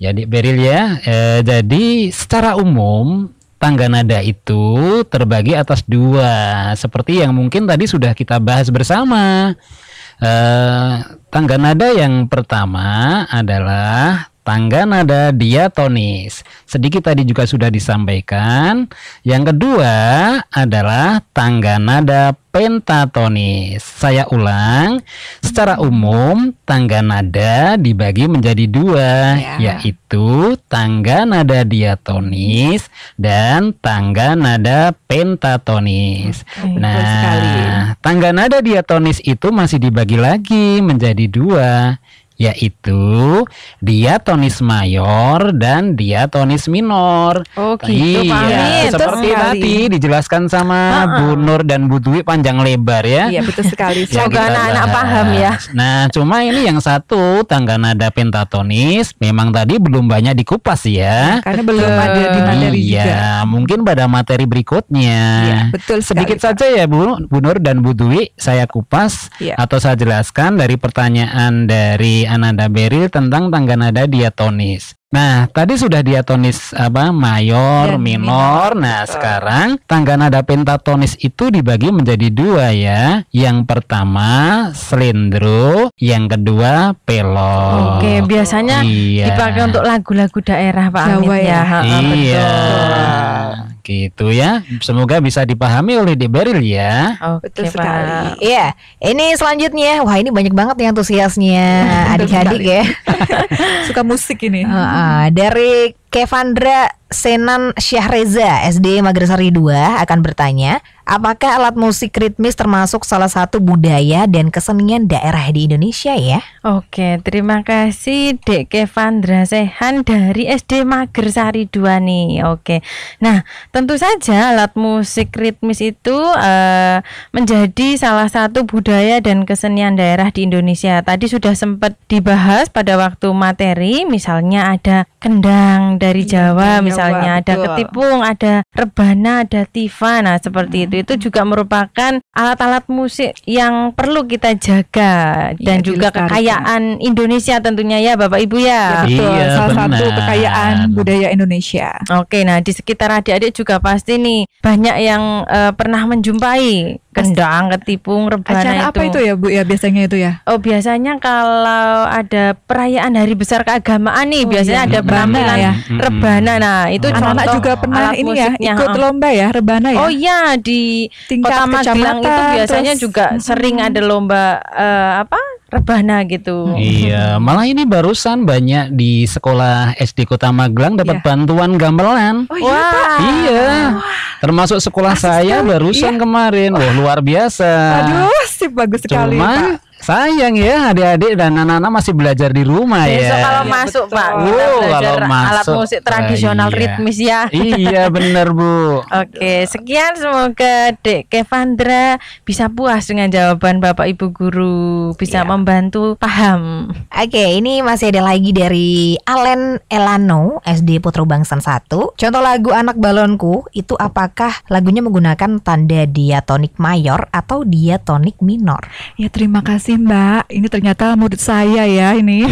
Jadi ya, Beril ya. e, jadi secara umum tangga nada itu terbagi atas dua, seperti yang mungkin tadi sudah kita bahas bersama. Eh, tangga nada yang pertama adalah tangga nada diatonis. Sedikit tadi juga sudah disampaikan. Yang kedua adalah tangga nada pentatonis. Saya ulang, secara umum tangga nada dibagi menjadi dua, ya. yaitu tangga nada diatonis dan tangga nada pentatonis. Oke, nah, tangga nada diatonis itu masih dibagi lagi menjadi dua, yaitu diatonis mayor dan diatonis minor. Oke, oh, okay. Gitu, iya. Seperti sekali. tadi dijelaskan sama uh -uh. Bu Nur dan Bu Dwi panjang lebar ya. Iya, betul sekali. Ya, Semoga anak-anak paham ya. Nah, cuma ini yang satu tangga nada pentatonis memang tadi belum banyak dikupas ya. Nah, karena belum ada di materi iya, juga. mungkin pada materi berikutnya. Iya, betul sekali. Sedikit saja ya Bu, Bu Nur dan Bu Dwi saya kupas iya. atau saya jelaskan dari pertanyaan dari Ananda Beril tentang tangga nada diatonis. Nah, tadi sudah diatonis apa? Mayor, ya, minor. Nah, sekarang tangga nada pentatonis itu dibagi menjadi dua ya. Yang pertama selindro, yang kedua pelo. Oke, biasanya iya. dipakai untuk lagu-lagu daerah Pak Jawa Amin ya. ya. Iya. Betul. Itu ya. Semoga bisa dipahami oleh Debaril ya. Oh Betul Oke, sekali. Iya. Ini selanjutnya. Wah, ini banyak banget nih antusiasnya adik-adik ya. Suka musik ini. Uh, uh, dari Kevandra Senan Syahreza SD Magresari 2 akan bertanya, Apakah alat musik ritmis termasuk salah satu budaya dan kesenian daerah di Indonesia ya? Oke, terima kasih Dek Kevandra Sehan dari SD Magersari 2 nih. Oke. Nah, tentu saja alat musik ritmis itu uh, menjadi salah satu budaya dan kesenian daerah di Indonesia. Tadi sudah sempat dibahas pada waktu materi, misalnya ada kendang dari iya, Jawa, misalnya ada ketipung, ada rebana, ada tifa. Nah, seperti hmm. itu itu hmm. juga merupakan alat-alat musik yang perlu kita jaga iya, dan ya, juga kekayaan Indonesia tentunya ya Bapak Ibu ya. ya betul, iya, salah benar. satu kekayaan budaya Indonesia. Oke, nah di sekitar adik-adik juga pasti nih banyak yang uh, pernah menjumpai Kendang, ketipung, rebana Acara itu. apa itu ya Bu ya biasanya itu ya? Oh biasanya kalau ada perayaan hari besar keagamaan nih oh, biasanya iya. ada penampilan ya. rebana. Nah itu anak-anak juga pernah ini ya ikut lomba ya rebana ya. Oh iya di Tingkat Kota Magelang itu biasanya terus, juga hmm. sering ada lomba uh, apa rebana gitu. Iya, malah ini barusan banyak di sekolah SD Kota Magelang dapat yeah. bantuan gamelan. Oh iya, Wah. Iya. Termasuk sekolah saya barusan iya. kemarin. Wah, luar biasa. Aduh, sip bagus sekali, Cuman, Sayang ya adik-adik dan anak-anak masih belajar di rumah Besok ya. Besok kalau ya, masuk betul. Pak, kita belajar masuk, alat musik tradisional iya. ritmis ya. Iya benar Bu. Oke, sekian semoga Dek Kevandra bisa puas dengan jawaban Bapak Ibu guru, bisa yeah. membantu paham. Oke, ini masih ada lagi dari Alen Elano SD Putra Bangsan 1. Contoh lagu Anak Balonku itu apakah lagunya menggunakan tanda diatonik mayor atau diatonik minor? Ya terima kasih kasih Mbak. Ini ternyata murid saya ya ini.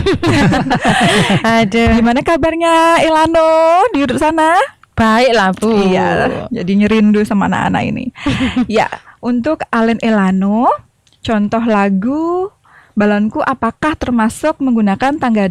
Ada Gimana kabarnya Ilano di sana? Baik lah Bu. Iya, jadi nyerindu sama anak-anak ini. ya, untuk Alen Elano, contoh lagu balonku apakah termasuk menggunakan tangga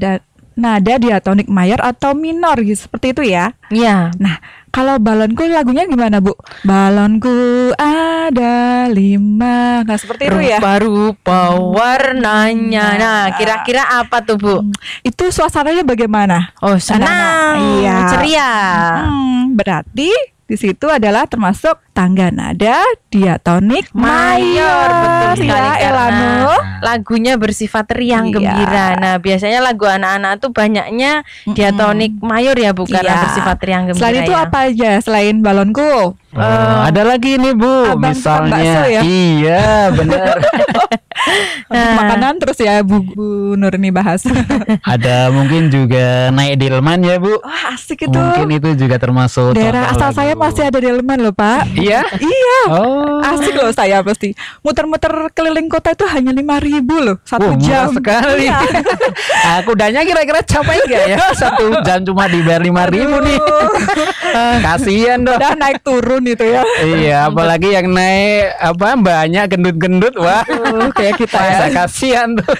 nada diatonik mayor atau minor gitu seperti itu ya? Iya. Nah, kalau balonku lagunya gimana bu? Balonku ada lima, nggak seperti itu ya? Rupa-rupa warnanya. Hmm. Nah, kira-kira apa tuh bu? Hmm. itu suasananya bagaimana? Oh senang, iya ceria. Hmm, berarti di situ adalah termasuk tangga nada diatonik mayor. Betul iya, sekali ya, karena Elano. Nah, lagunya bersifat riang iya. gembira. Nah, biasanya lagu anak-anak tuh banyaknya diatonik mm -hmm. mayor ya, bukan iya. bersifat riang gembira. Selain itu ya. apa aja selain balonku? uh, ada lagi nih Bu, abang misalnya ya? iya benar. nah. Makanan terus ya Bu, Bu Nurni bahas. ada mungkin juga naik delman ya Bu. Wah asik itu. Mungkin itu juga termasuk daerah asal lagu. saya masih ada delman loh Pak. Iya. iya. Oh. Asik loh saya pasti. Muter-muter keliling kota itu hanya lima ribu loh satu wow, jam sekali. Iya. nah, kudanya kira-kira capek gak ya satu jam cuma dibayar lima ribu nih. Kasian dong. udah naik turun itu ya. iya, apalagi yang naik apa banyak gendut-gendut wah. Aduh, kayak kita ya. kasihan tuh.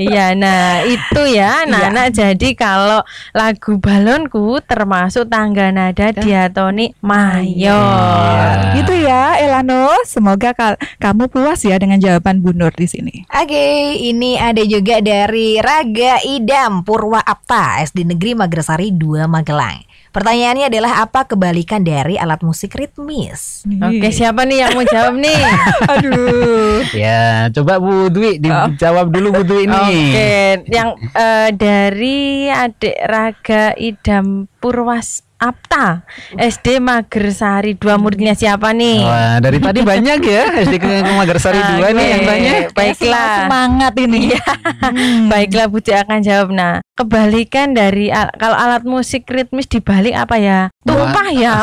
iya, nah itu ya nah, iya. nah Jadi kalau lagu balonku termasuk tangga nada diatonik iya. mayor. Iya. Gitu ya, Elano semoga ka kamu puas ya dengan jawaban Bu Nur di sini. Oke, okay, ini ada juga dari Raga Idam Purwa Apta, SD Negeri Magersari 2 Magelang. Pertanyaannya adalah apa kebalikan dari alat musik ritmis? Oke, okay, siapa nih yang mau jawab nih? Aduh. Ya, coba Bu Dwi dijawab oh. dulu Bu Dwi ini. Oke, okay. yang uh, dari Adik Raga Idam Purwas Apta SD Magersari dua muridnya siapa nih? Wah, dari tadi banyak ya SD Magersari dua nih yang tanya. Eh, baiklah. Semangat ini ya. Hmm. Baiklah Budi akan jawab. Nah, kebalikan dari al kalau alat musik ritmis dibalik apa ya? Tumpah ya.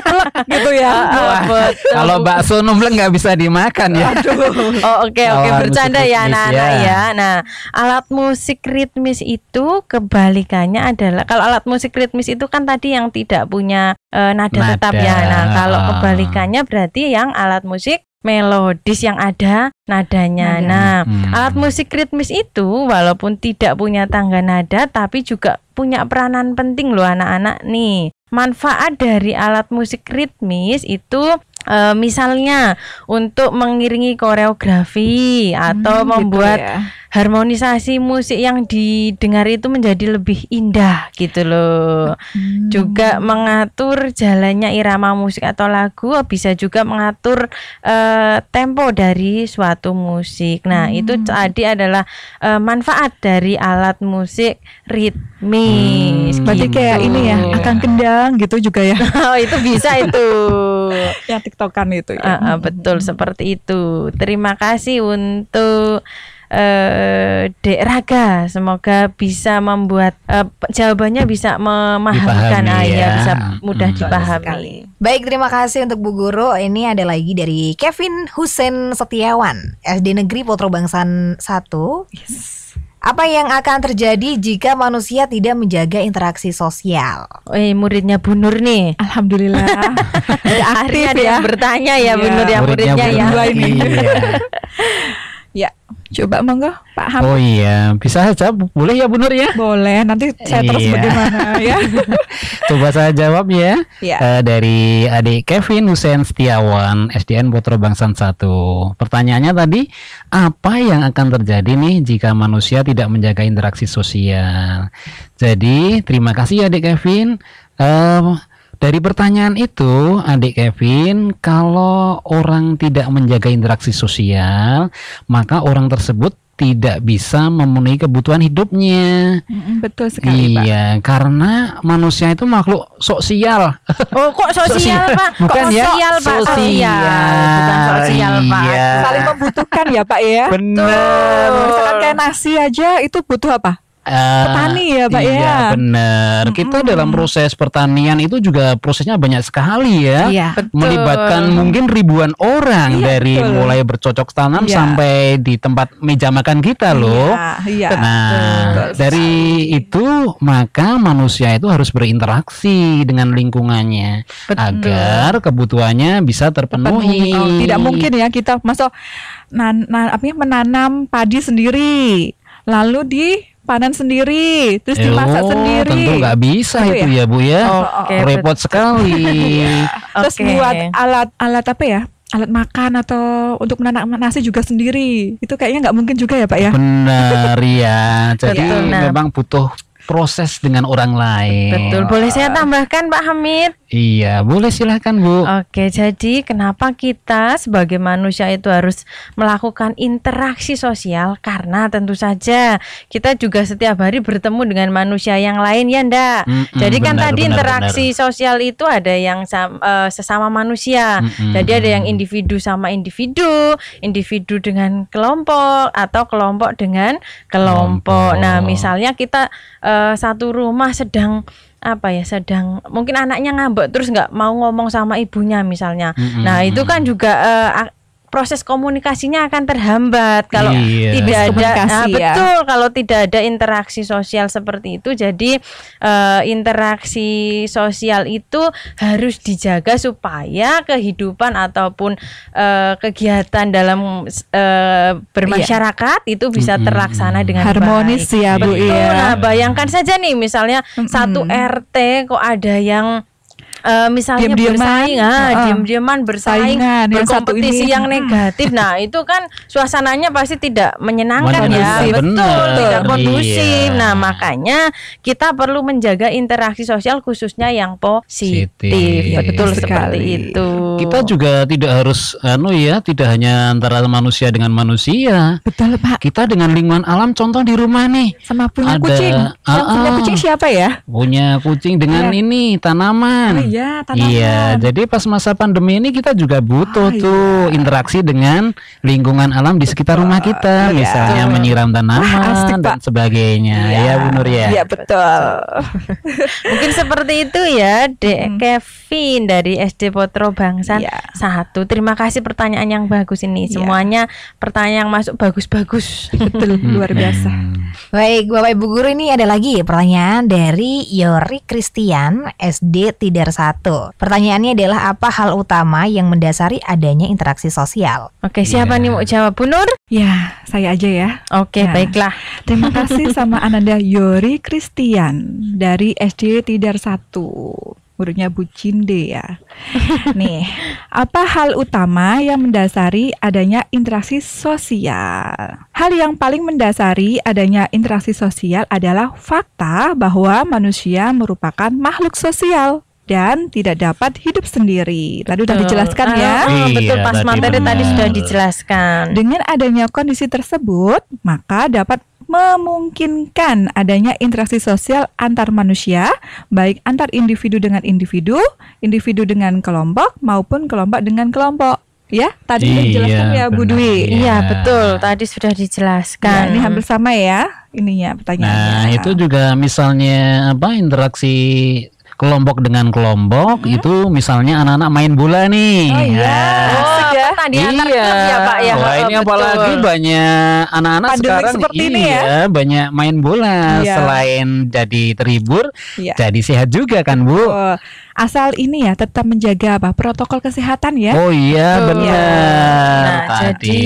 gitu ya. Ah, ah, kalau bakso numpleng nggak bisa dimakan ya. Aduh. Oh, oke okay, oke okay. bercanda ya anak-anak ya. ya. Nah, alat musik ritmis itu kebalikannya adalah kalau alat musik ritmis itu kan tadi yang yang tidak punya e, nada, nada tetap ya. Nah, ah. kalau kebalikannya berarti yang alat musik melodis yang ada nadanya. Nah, hmm. alat musik ritmis itu walaupun tidak punya tangga nada tapi juga punya peranan penting loh anak-anak nih. Manfaat dari alat musik ritmis itu e, misalnya untuk mengiringi koreografi atau hmm, gitu membuat gitu ya harmonisasi musik yang didengar itu menjadi lebih indah gitu loh. Hmm. Juga mengatur jalannya irama musik atau lagu, oh, bisa juga mengatur uh, tempo dari suatu musik. Nah, hmm. itu tadi adalah uh, manfaat dari alat musik ritmis. Hmm. Berarti gitu. kayak ini ya, iya. akan kendang gitu juga ya. oh, itu bisa itu. yang tiktokan itu ya. Uh, uh, betul hmm. seperti itu. Terima kasih untuk uh, Dek Raga semoga bisa membuat uh, jawabannya bisa memahamkan ayah iya, ya. bisa hmm. mudah hmm. dipahami. Baik, terima kasih untuk Bu Guru. Ini ada lagi dari Kevin Husen Setiawan, SD Negeri Potro Bangsan 1. Yes. Apa yang akan terjadi jika manusia tidak menjaga interaksi sosial? Eh, muridnya Bu Nur nih. Alhamdulillah. Akhirnya ada ya. Yang bertanya ya, ya. Bu iya. Nur ya muridnya, muridnya ya. Ini. Ya, coba monggo Pak Ham. Oh iya, bisa saja boleh ya Bu Nur ya? Boleh, nanti saya terus iya. bagaimana ya. coba saya jawab ya. ya. Uh, dari adik Kevin Husen Setiawan, SDN Putra Bangsan 1. Pertanyaannya tadi, apa yang akan terjadi nih jika manusia tidak menjaga interaksi sosial? Jadi, terima kasih ya adik Kevin. Uh, dari pertanyaan itu, adik Kevin, kalau orang tidak menjaga interaksi sosial, maka orang tersebut tidak bisa memenuhi kebutuhan hidupnya. Betul sekali, iya, Pak. karena manusia itu makhluk sosial. Oh, kok sosial, sosial Pak? Bukan kok ya? sosial, ya? Pak. Oh, iya. Sosial, oh, bukan sosial, iya. Pak. Saling membutuhkan ya, Pak ya. Benar. Misalkan kayak nasi aja itu butuh apa? Uh, petani ya Pak iya, ya. benar. Kita mm. dalam proses pertanian itu juga prosesnya banyak sekali ya. Iya, betul. Melibatkan mungkin ribuan orang iya, dari betul. mulai bercocok tanam iya. sampai di tempat meja makan kita iya, loh. Iya, iya. Nah, betul. dari itu maka manusia itu harus berinteraksi dengan lingkungannya betul. agar kebutuhannya bisa terpenuhi. Oh, tidak mungkin ya kita masuk nan, nan, apa ya, menanam padi sendiri lalu di panen sendiri, terus dimasak oh, sendiri. Tentu nggak bisa gitu itu ya? ya bu ya, oh, oh okay, repot betul. sekali. okay. Iya, terus buat alat-alat apa ya? alat makan atau untuk menanak nasi juga sendiri itu kayaknya nggak mungkin juga ya pak ya benar ya jadi memang butuh proses dengan orang lain. Betul. Boleh saya tambahkan Pak Hamid? Iya, boleh silahkan Bu. Oke, jadi kenapa kita sebagai manusia itu harus melakukan interaksi sosial? Karena tentu saja kita juga setiap hari bertemu dengan manusia yang lain ya ndak? Mm -mm, jadi kan benar, tadi benar, interaksi benar. sosial itu ada yang sama, uh, eh, sesama manusia. Mm -mm. Jadi ada yang individu sama individu, individu dengan kelompok atau kelompok dengan kelompok. kelompok. Nah, misalnya kita uh, Eh, satu rumah sedang apa ya sedang mungkin anaknya ngambek terus nggak mau ngomong sama ibunya misalnya mm -hmm. nah itu kan juga uh, proses komunikasinya akan terhambat kalau iya. tidak ada nah, ya. kalau tidak ada interaksi sosial seperti itu jadi uh, interaksi sosial itu harus dijaga supaya kehidupan ataupun uh, kegiatan dalam uh, bermasyarakat iya. itu bisa terlaksana dengan harmonis baik. ya Bu betul. Iya. Nah, bayangkan saja nih misalnya mm -hmm. satu RT kok ada yang uh, misalnya diem bersaing, ah, uh, diem diaman bersaing, berkompetisi yang, yang negatif. Nah, itu kan suasananya pasti tidak menyenangkan Mana ya. Betul, bener. tidak iya. kondusif. Iya. Nah, makanya kita perlu menjaga interaksi sosial khususnya yang positif. Ya, betul iya, sekali. seperti iya. itu kita juga tidak harus anu ya, tidak hanya antara manusia dengan manusia. Betul, Pak. Kita dengan lingkungan alam contoh di rumah nih. Sama punya ada, kucing. Uh, yang ah, punya ah. kucing siapa ya? Punya kucing dengan iya. ini tanaman. Oh iya, tanaman. Iya, jadi pas masa pandemi ini kita juga butuh oh, tuh iya. interaksi dengan lingkungan alam di sekitar rumah kita, iya. misalnya iya. menyiram tanaman Wah, astik, dan sebagainya. Iya, ya, Bu Nur ya. Iya, betul. Mungkin seperti itu ya, Dek hmm. Kevin dari SD Potro Bang. San yeah. satu. Terima kasih pertanyaan yang bagus ini. Yeah. Semuanya pertanyaan yang masuk bagus-bagus. Betul, luar biasa. Baik, Bapak Ibu guru ini ada lagi ya pertanyaan dari Yori Christian SD Tidar 1. Pertanyaannya adalah apa hal utama yang mendasari adanya interaksi sosial? Oke, siapa yeah. nih mau jawab? Bu Nur? Ya, saya aja ya. Oke, nah, baiklah. Terima kasih sama Ananda Yori Christian dari SD Tidar 1 gurunya Bu Cinde ya. Nih, apa hal utama yang mendasari adanya interaksi sosial? Hal yang paling mendasari adanya interaksi sosial adalah fakta bahwa manusia merupakan makhluk sosial dan tidak dapat hidup sendiri. Tadi sudah dijelaskan ya. Oh, betul pas iya, materi tadi sudah dijelaskan. Dengan adanya kondisi tersebut, maka dapat memungkinkan adanya interaksi sosial antar manusia, baik antar individu dengan individu, individu dengan kelompok maupun kelompok dengan kelompok. Ya, tadi sudah iya, dijelaskan ya Bu Dwi. Iya, iya, betul. Tadi sudah dijelaskan. Ya, ini hampir sama ya ini ya pertanyaannya. Nah, itu juga misalnya apa interaksi kelompok dengan kelompok hmm? Iya. itu misalnya anak-anak main bola nih. Oh iya. Ya. Oh, ya. pertandingan iya. Klub ya Pak ya. Oh, ini apalagi banyak anak-anak sekarang seperti iya, ini ya. ya. banyak main bola iya. selain jadi terhibur, iya. jadi sehat juga kan, Bu. Oh asal ini ya tetap menjaga apa protokol kesehatan ya. Oh iya benar. Ya. Nah, Tadi. jadi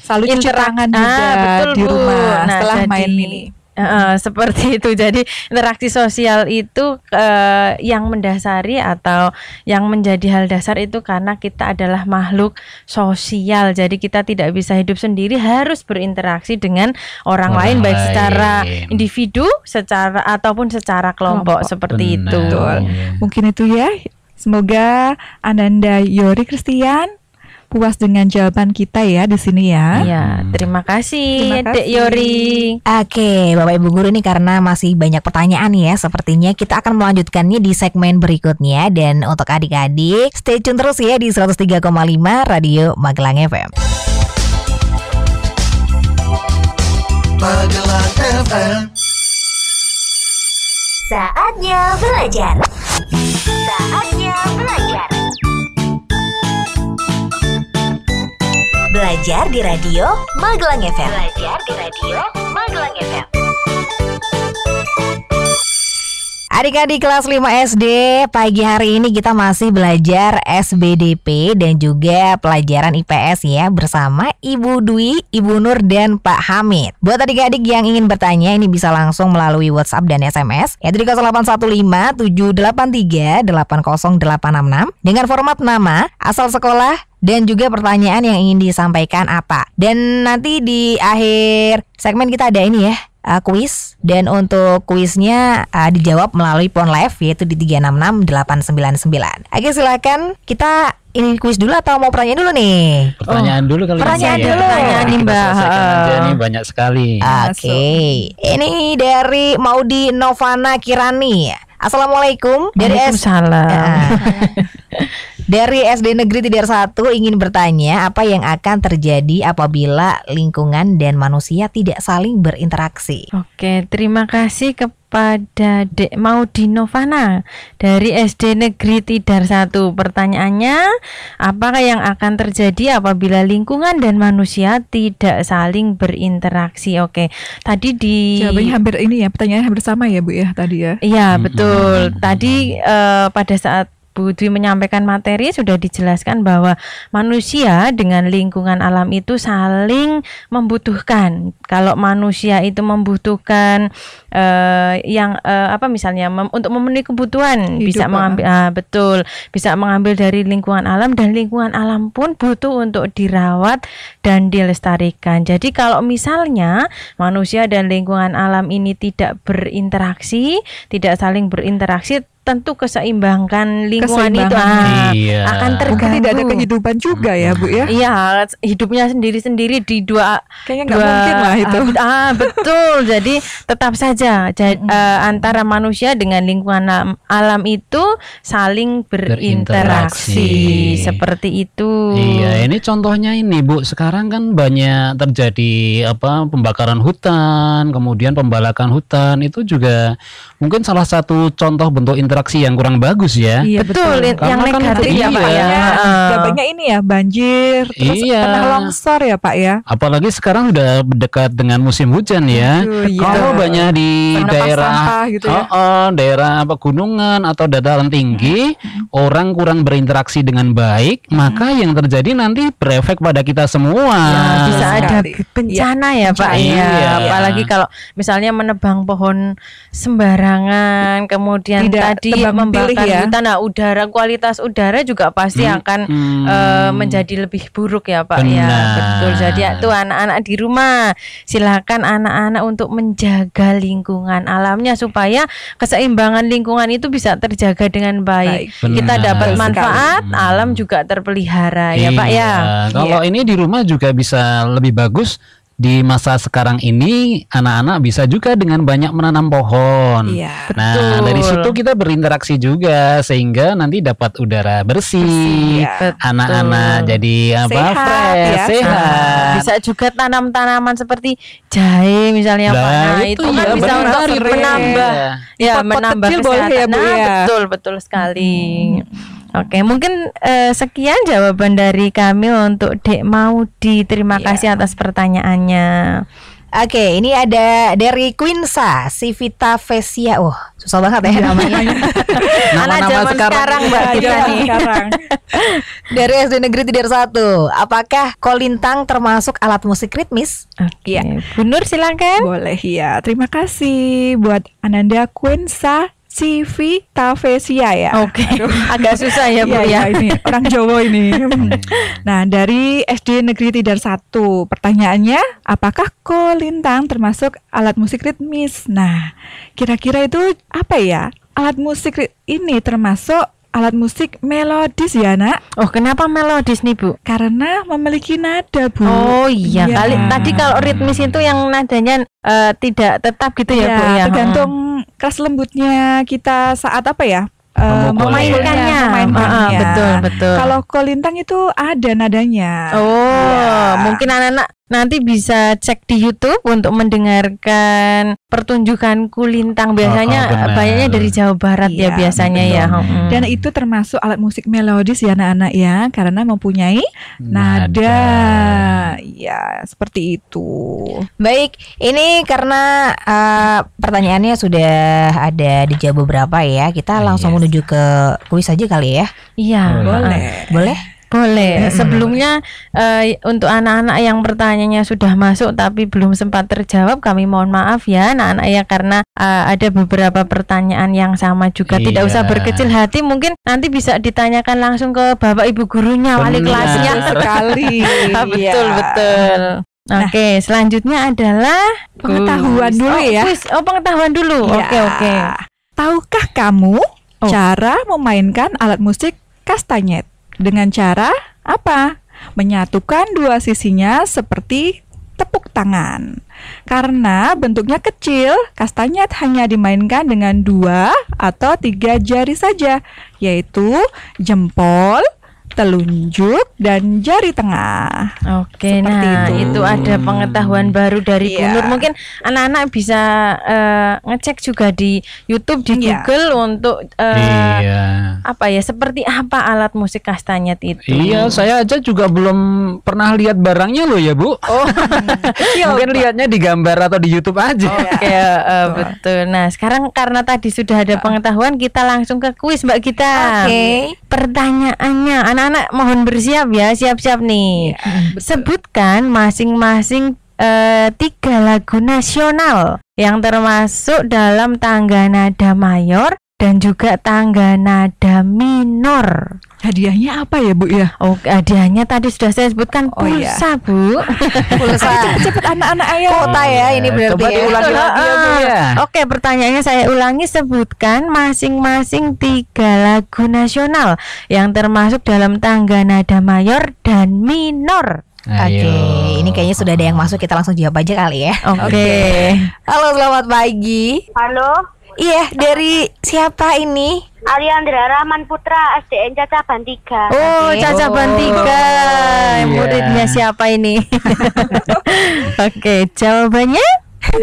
selalu cuci tangan ah, juga ah, betul, di rumah Nah, setelah jadi, main ini. Uh, seperti itu. Jadi interaksi sosial itu uh, yang mendasari atau yang menjadi hal dasar itu karena kita adalah makhluk sosial. Jadi kita tidak bisa hidup sendiri, harus berinteraksi dengan orang, orang lain baik secara individu, secara ataupun secara kelompok, kelompok. seperti Benar. itu. Mungkin itu ya. Semoga Ananda Yori Christian puas dengan jawaban kita ya di sini ya. Iya, hmm. terima kasih, terima kasih. Dek Yori. Oke, Bapak Ibu guru ini karena masih banyak pertanyaan ya, sepertinya kita akan melanjutkannya di segmen berikutnya dan untuk adik-adik stay tune terus ya di 103,5 Radio Magelang FM. Magelang FM. Saatnya belajar. Saatnya belajar. Belajar di radio Magelang FM. Belajar di radio Magelang FM. Adik-adik kelas 5 SD, pagi hari ini kita masih belajar SBDP dan juga pelajaran IPS ya bersama Ibu Dwi, Ibu Nur dan Pak Hamid. Buat adik-adik yang ingin bertanya ini bisa langsung melalui WhatsApp dan SMS yaitu di 0815 783 80866 dengan format nama, asal sekolah, dan juga pertanyaan yang ingin disampaikan apa. Dan nanti di akhir segmen kita ada ini ya, uh, kuis dan untuk kuisnya uh, dijawab melalui phone live yaitu di 366899. Oke silakan kita ini kuis dulu atau mau pertanyaan dulu nih? Pertanyaan oh. dulu kali Pertanyaan ya. dulu. Pertanyaan nih Mbak. aja ini banyak sekali. Oke. Okay. Ini dari Maudi Novana Kirani. Assalamualaikum dari Waalaikumsalam. Eh, S- uh, dari SD Negeri Tidar 1 ingin bertanya apa yang akan terjadi apabila lingkungan dan manusia tidak saling berinteraksi. Oke, terima kasih kepada Dek Maudino Novana dari SD Negeri Tidar 1. Pertanyaannya, apakah yang akan terjadi apabila lingkungan dan manusia tidak saling berinteraksi? Oke, tadi di Jawabannya hampir ini ya, pertanyaannya hampir sama ya, Bu ya tadi ya. Iya, hmm, betul. Hmm, hmm, tadi uh, pada saat Bu Dwi menyampaikan materi sudah dijelaskan bahwa manusia dengan lingkungan alam itu saling membutuhkan. Kalau manusia itu membutuhkan uh, yang uh, apa misalnya mem untuk memenuhi kebutuhan Hidup bisa mengambil ah, betul, bisa mengambil dari lingkungan alam dan lingkungan alam pun butuh untuk dirawat dan dilestarikan. Jadi kalau misalnya manusia dan lingkungan alam ini tidak berinteraksi, tidak saling berinteraksi tentu keseimbangan lingkungan keseimbangan. itu ah, iya. akan terganggu. Mungkin tidak ada kehidupan juga ya Bu ya? Iya hidupnya sendiri-sendiri di dua kayaknya nggak mungkin lah itu. Ah, betul jadi tetap saja jad, hmm. uh, eh, antara manusia dengan lingkungan alam, alam itu saling berinteraksi. berinteraksi seperti itu. Iya ini contohnya ini Bu sekarang kan banyak terjadi apa pembakaran hutan kemudian pembalakan hutan itu juga mungkin salah satu contoh bentuk interaksi interaksi yang kurang bagus ya. Iya, betul, betul. yang kan negatif kan, ya Pak iya. ya. ya. Banyak ini ya banjir, terus iya. tanah longsor ya Pak ya. Apalagi sekarang udah dekat dengan musim hujan ya. Aduh, iya. Kalau banyak di Karena daerah gitu ya. oh, oh, daerah apa gunungan atau dataran tinggi, hmm. orang kurang berinteraksi dengan baik, hmm. maka yang terjadi nanti berefek pada kita semua. Ya, ya bisa ada iya. bencana ya, ya Pak iya, ya. Apalagi kalau misalnya menebang pohon sembarangan, kemudian Tidak, jadi tebak membakar ya. hutan nah udara kualitas udara juga pasti hmm. akan hmm. E, menjadi lebih buruk ya Pak ya, Benar. ya betul jadi ya, tuh anak-anak di rumah silakan anak-anak untuk menjaga lingkungan alamnya supaya keseimbangan lingkungan itu bisa terjaga dengan baik, baik. kita dapat manfaat Sekali. Hmm. alam juga terpelihara iya. ya Pak ya iya. kalau iya. ini di rumah juga bisa lebih bagus di masa sekarang ini anak-anak bisa juga dengan banyak menanam pohon. Iya, nah betul. dari situ kita berinteraksi juga sehingga nanti dapat udara bersih, ya. anak-anak iya. jadi apa sehat, fresh, ya. sehat. Bisa juga tanam tanaman seperti jahe misalnya nah, Nah, itu, itu kan iya, iya. ya, bisa untuk menambah, ya, ya menambah kecil kesehatan. boleh ya bu nah, ya. Betul betul sekali. Hmm. Oke, mungkin uh, sekian jawaban dari kami untuk Dek Maudi. Terima yeah. kasih atas pertanyaannya. Oke, okay, ini ada dari Quinsa, Sivita Vesia. Oh, susah banget ya iya, namanya. Nama-nama zaman sekarang, sekarang Mbak kita nih. dari SD Negeri Tidar satu. Apakah kolintang termasuk alat musik ritmis? Oke. Okay. Ya. Bunur silakan. Boleh ya. Terima kasih buat Ananda Quinsa Tavesia ya. Oke. Okay. Agak susah ya Bu iya, ya. Iya, ini orang Jawa ini. nah, dari SD Negeri Tidar 1. Pertanyaannya, apakah kolintang termasuk alat musik ritmis? Nah, kira-kira itu apa ya? Alat musik ini termasuk alat musik melodis ya nak. Oh kenapa melodis nih bu? Karena memiliki nada bu. Oh iya ya. kali tadi kalau ritmis itu yang nadanya uh, tidak tetap gitu ya, ya bu iya, ya. Tergantung hmm. keras lembutnya kita saat apa ya Uh, memainkannya, ah, ah, memainkannya. Uh, betul betul. Kalau kolintang itu ada nadanya. Oh, ya. mungkin anak-anak Nanti bisa cek di YouTube untuk mendengarkan pertunjukan kulintang. Oh, biasanya oh, oh, banyaknya dari Jawa Barat ya iya, ya biasanya betul. ya. Hmm. hmm. Dan itu termasuk alat musik melodis ya anak-anak ya karena mempunyai nada. nada. Ya, seperti itu. Baik, ini karena uh, pertanyaannya sudah ada di dijawab beberapa ya. Kita ah, langsung yes. menuju ke kuis aja kali ya. Iya, boleh. Ah, boleh. boleh? Boleh. Sebelumnya uh, untuk anak-anak yang pertanyaannya sudah masuk tapi belum sempat terjawab, kami mohon maaf ya anak-anak ya karena uh, ada beberapa pertanyaan yang sama juga. Iya. Tidak usah berkecil hati, mungkin nanti bisa ditanyakan langsung ke Bapak Ibu gurunya, Benar. wali kelasnya sekali. Ah, iya. betul, betul. Nah, oke, selanjutnya adalah pengetahuan dulu oh, ya. Oh, pengetahuan dulu. Iya. Oke, ya. oke. Okay, Tahukah kamu oh. cara memainkan alat musik kastanyet? Dengan cara apa? Menyatukan dua sisinya seperti tepuk tangan. Karena bentuknya kecil, kastanyet hanya dimainkan dengan dua atau tiga jari saja, yaitu jempol, telunjuk dan jari tengah. Oke, Seperti nah itu. itu ada hmm. pengetahuan baru dari yeah. Bunur. Mungkin anak-anak bisa uh, ngecek juga di YouTube, di yeah. Google untuk uh, eh, yeah. apa ya? Seperti apa alat musik kastanyet itu? Iya, saya aja juga belum pernah lihat barangnya loh ya Bu. Oh, iya, mungkin lihatnya di gambar atau di YouTube aja. Oh, Oke, okay, uh, eh, iya. betul. Nah, sekarang karena tadi sudah ada iya. pengetahuan, kita langsung ke kuis Mbak kita. Oke. Okay. Pertanyaannya, anak anak-anak mohon bersiap ya, siap-siap nih. ya, Sebutkan masing-masing eh, tiga lagu nasional yang termasuk dalam tangga nada mayor dan juga tangga nada minor. Hadiahnya apa ya Bu ya? Oh hadiahnya tadi sudah saya sebutkan oh, iya. pulsa iya. Bu. pulsa. Cepet-cepet anak-anak ayo. Kota ya iya. ini berarti. Coba ya. diulangi lagi ya Bu ya. Oke pertanyaannya saya ulangi sebutkan masing-masing tiga lagu nasional yang termasuk dalam tangga nada mayor dan minor. Oke, okay. ini kayaknya sudah ada yang masuk. Kita langsung jawab aja kali ya. Oke. Okay. Halo, selamat pagi. Halo. Iya, dari siapa ini? Aliandra Rahman Putra, SDN Caca Bantiga. Oh, Caca oh. Bantiga. Oh, Muridnya yeah. siapa ini? Oke, okay, jawabannya? Oh,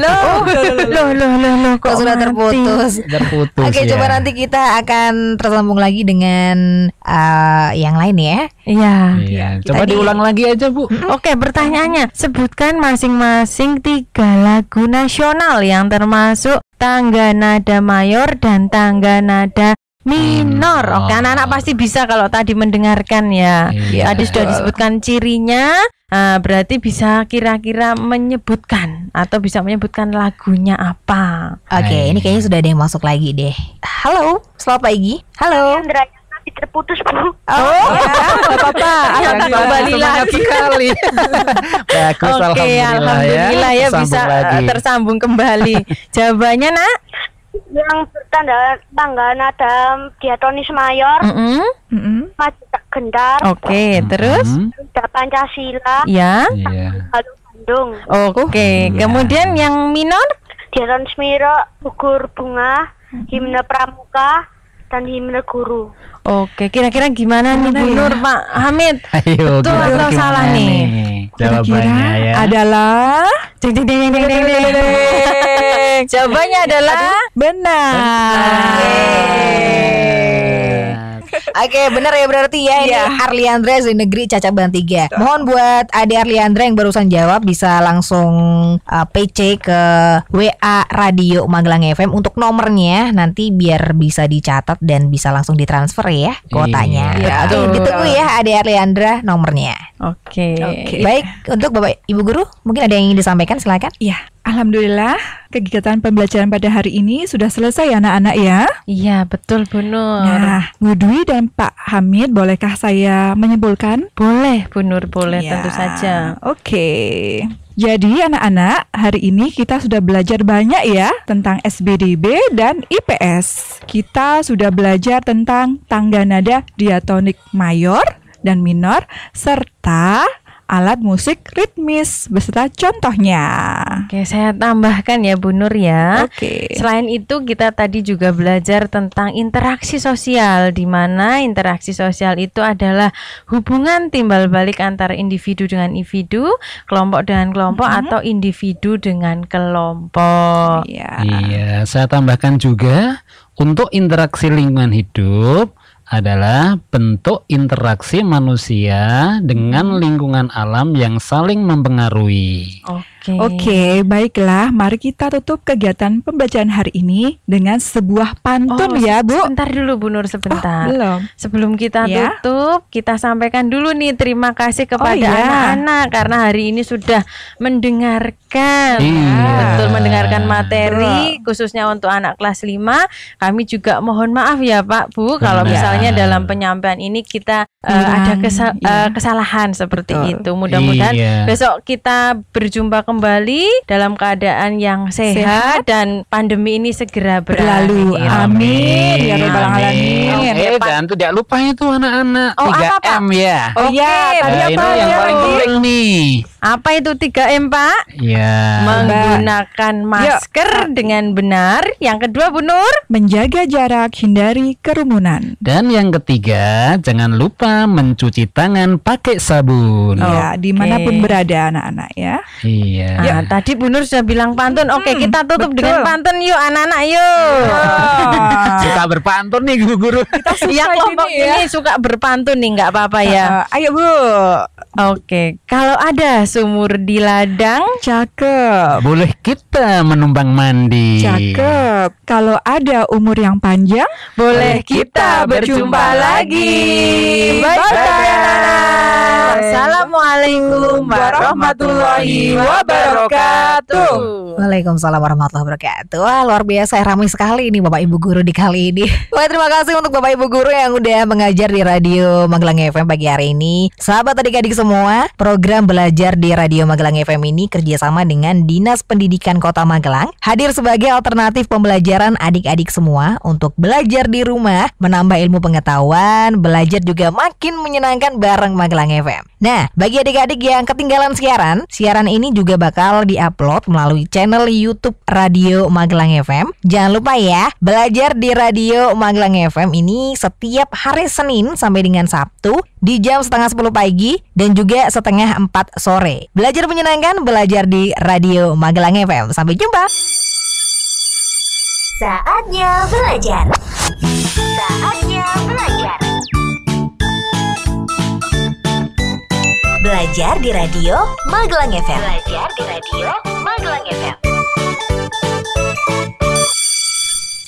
loh, loh, loh, loh, loh, kok sudah terputus. Terputus. Oke, coba ya. nanti kita akan tersambung lagi dengan uh, yang lain ya. Iya. Iya. Coba Tadi. diulang lagi aja bu. Oke, pertanyaannya, sebutkan masing-masing tiga lagu nasional yang termasuk tangga nada mayor dan tangga nada minor. Oke, anak-anak pasti bisa kalau tadi mendengarkan ya. Yeah. Tadi sudah disebutkan cirinya, Uh, berarti bisa kira-kira menyebutkan atau bisa menyebutkan lagunya apa? Oke, okay, ini kayaknya sudah ada yang masuk lagi deh. Halo, selamat pagi. Halo. Iya, terputus bu. Oh, oh iya, iya. apa-apa. Alhamdulillah kembali. Oke, alhamdulillah, ya. alhamdulillah ya, bisa lagi. Eh, tersambung kembali. Jawabannya nak? Yang tanda tanggal nada diatonis mayor, mm -hmm. Mm -hmm. Gendar. Oke, okay, mm -hmm. terus? Ada Pancasila. Ya. Yeah. Lalu Bandung. Oke, okay. Iya. yeah. kemudian yang minor? Jalan Semiro, Ukur Bunga, Himne Pramuka, dan Himne Guru. Oke, okay. kira-kira gimana nih Bu Nur, ya? Pak Hamid? Ayo, Betul kira -kira atau salah nih? Jawabannya ya. Adalah ding ding ding ding ding ding. ding. Jawabannya adalah benar. benar. Oke, benar ya berarti ya ini yeah. Arliandra di negeri Caca Bantiga. Tuh. Mohon buat Ade Arliandra yang barusan jawab bisa langsung uh, PC ke WA Radio Magelang FM untuk nomornya ya. nanti biar bisa dicatat dan bisa langsung ditransfer ya kuotanya. Yeah. Iya, Oke, okay, ditunggu ya Ade Arliandra nomornya. Oke. Okay. Okay. Baik, untuk Bapak Ibu guru mungkin ada yang ingin disampaikan silakan. Iya. Alhamdulillah, kegiatan pembelajaran pada hari ini sudah selesai ya anak-anak ya? Iya, betul Bu Nur. Nah, Bu Dwi dan Pak Hamid, bolehkah saya menyimpulkan? Boleh Bu Nur, boleh ya, tentu saja. Oke. Okay. Jadi anak-anak, hari ini kita sudah belajar banyak ya tentang SBDB dan IPS. Kita sudah belajar tentang tangga nada diatonik mayor dan minor serta alat musik ritmis beserta contohnya. Oke, saya tambahkan ya Bu Nur ya. Oke. Selain itu kita tadi juga belajar tentang interaksi sosial di mana interaksi sosial itu adalah hubungan timbal balik antara individu dengan individu, kelompok dengan kelompok mm -hmm. atau individu dengan kelompok. Iya. Iya, saya tambahkan juga untuk interaksi lingkungan hidup adalah bentuk interaksi manusia dengan hmm. lingkungan alam yang saling mempengaruhi. Oke, okay. okay, baiklah. Mari kita tutup kegiatan pembacaan hari ini dengan sebuah pantun oh, ya, Bu. Sebentar dulu, Bu Nur, sebentar. Oh, belum. Sebelum kita yeah. tutup, kita sampaikan dulu nih terima kasih oh, kepada iya. anak-anak oh, yeah. karena hari ini sudah mendengarkan, yeah. betul mendengarkan materi Bro. khususnya untuk anak kelas 5. Kami juga mohon maaf ya, Pak, Bu, kalau misalnya dalam penyampaian ini kita uh, ada kesal yeah. uh, iya. kesalahan seperti betul. itu. Mudah-mudahan yeah. besok kita berjumpa kembali dalam keadaan yang sehat, sehat. dan pandemi ini segera berlalu. Amin. Amin. Ya Amin. Amin. Amin. Oke, dan tidak lupa itu anak-anak oh, 3M apa, Pak? ya. Oh iya, okay. tadi nah, apa ya, yang paling penting nih. Apa itu 3M, Pak? Ya. Menggunakan masker Yo. dengan benar. Yang kedua, Bu Nur, menjaga jarak, hindari kerumunan. Dan yang ketiga, jangan lupa mencuci tangan pakai sabun. Oh, ya, dimanapun okay. berada anak-anak ya. Iya. Iya. Yeah. Ah, ya. tadi Bu Nur sudah bilang pantun. Hmm, Oke, hmm, kita tutup betul. dengan pantun yuk anak-anak yuk. Yeah. suka berpantun nih guru guru. Kita suka ya, ini, ya. ini suka berpantun nih nggak apa-apa ya. Uh, ayo Bu. Oke, kalau ada sumur di ladang, cakep. Boleh kita menumbang mandi. Cakep. Kalau ada umur yang panjang, boleh kita berjumpa lagi. Bye bye. bye. bye. Assalamualaikum warahmatullahi wabarakatuh wabarakatuh. Waalaikumsalam warahmatullahi wabarakatuh. Wah luar biasa ramai sekali ini Bapak Ibu Guru di kali ini. Wah terima kasih untuk Bapak Ibu Guru yang udah mengajar di Radio Magelang FM pagi hari ini. Sahabat adik-adik semua, program belajar di Radio Magelang FM ini kerjasama dengan Dinas Pendidikan Kota Magelang hadir sebagai alternatif pembelajaran adik-adik semua untuk belajar di rumah, menambah ilmu pengetahuan, belajar juga makin menyenangkan bareng Magelang FM. Nah, bagi adik-adik yang ketinggalan siaran, siaran ini juga bakal diupload melalui channel YouTube Radio Magelang FM. Jangan lupa ya, belajar di Radio Magelang FM ini setiap hari Senin sampai dengan Sabtu di jam setengah 10 pagi dan juga setengah 4 sore. Belajar menyenangkan, belajar di Radio Magelang FM. Sampai jumpa. Saatnya belajar. Saatnya belajar. Belajar di radio Magelang FM. Belajar di radio Magelang FM.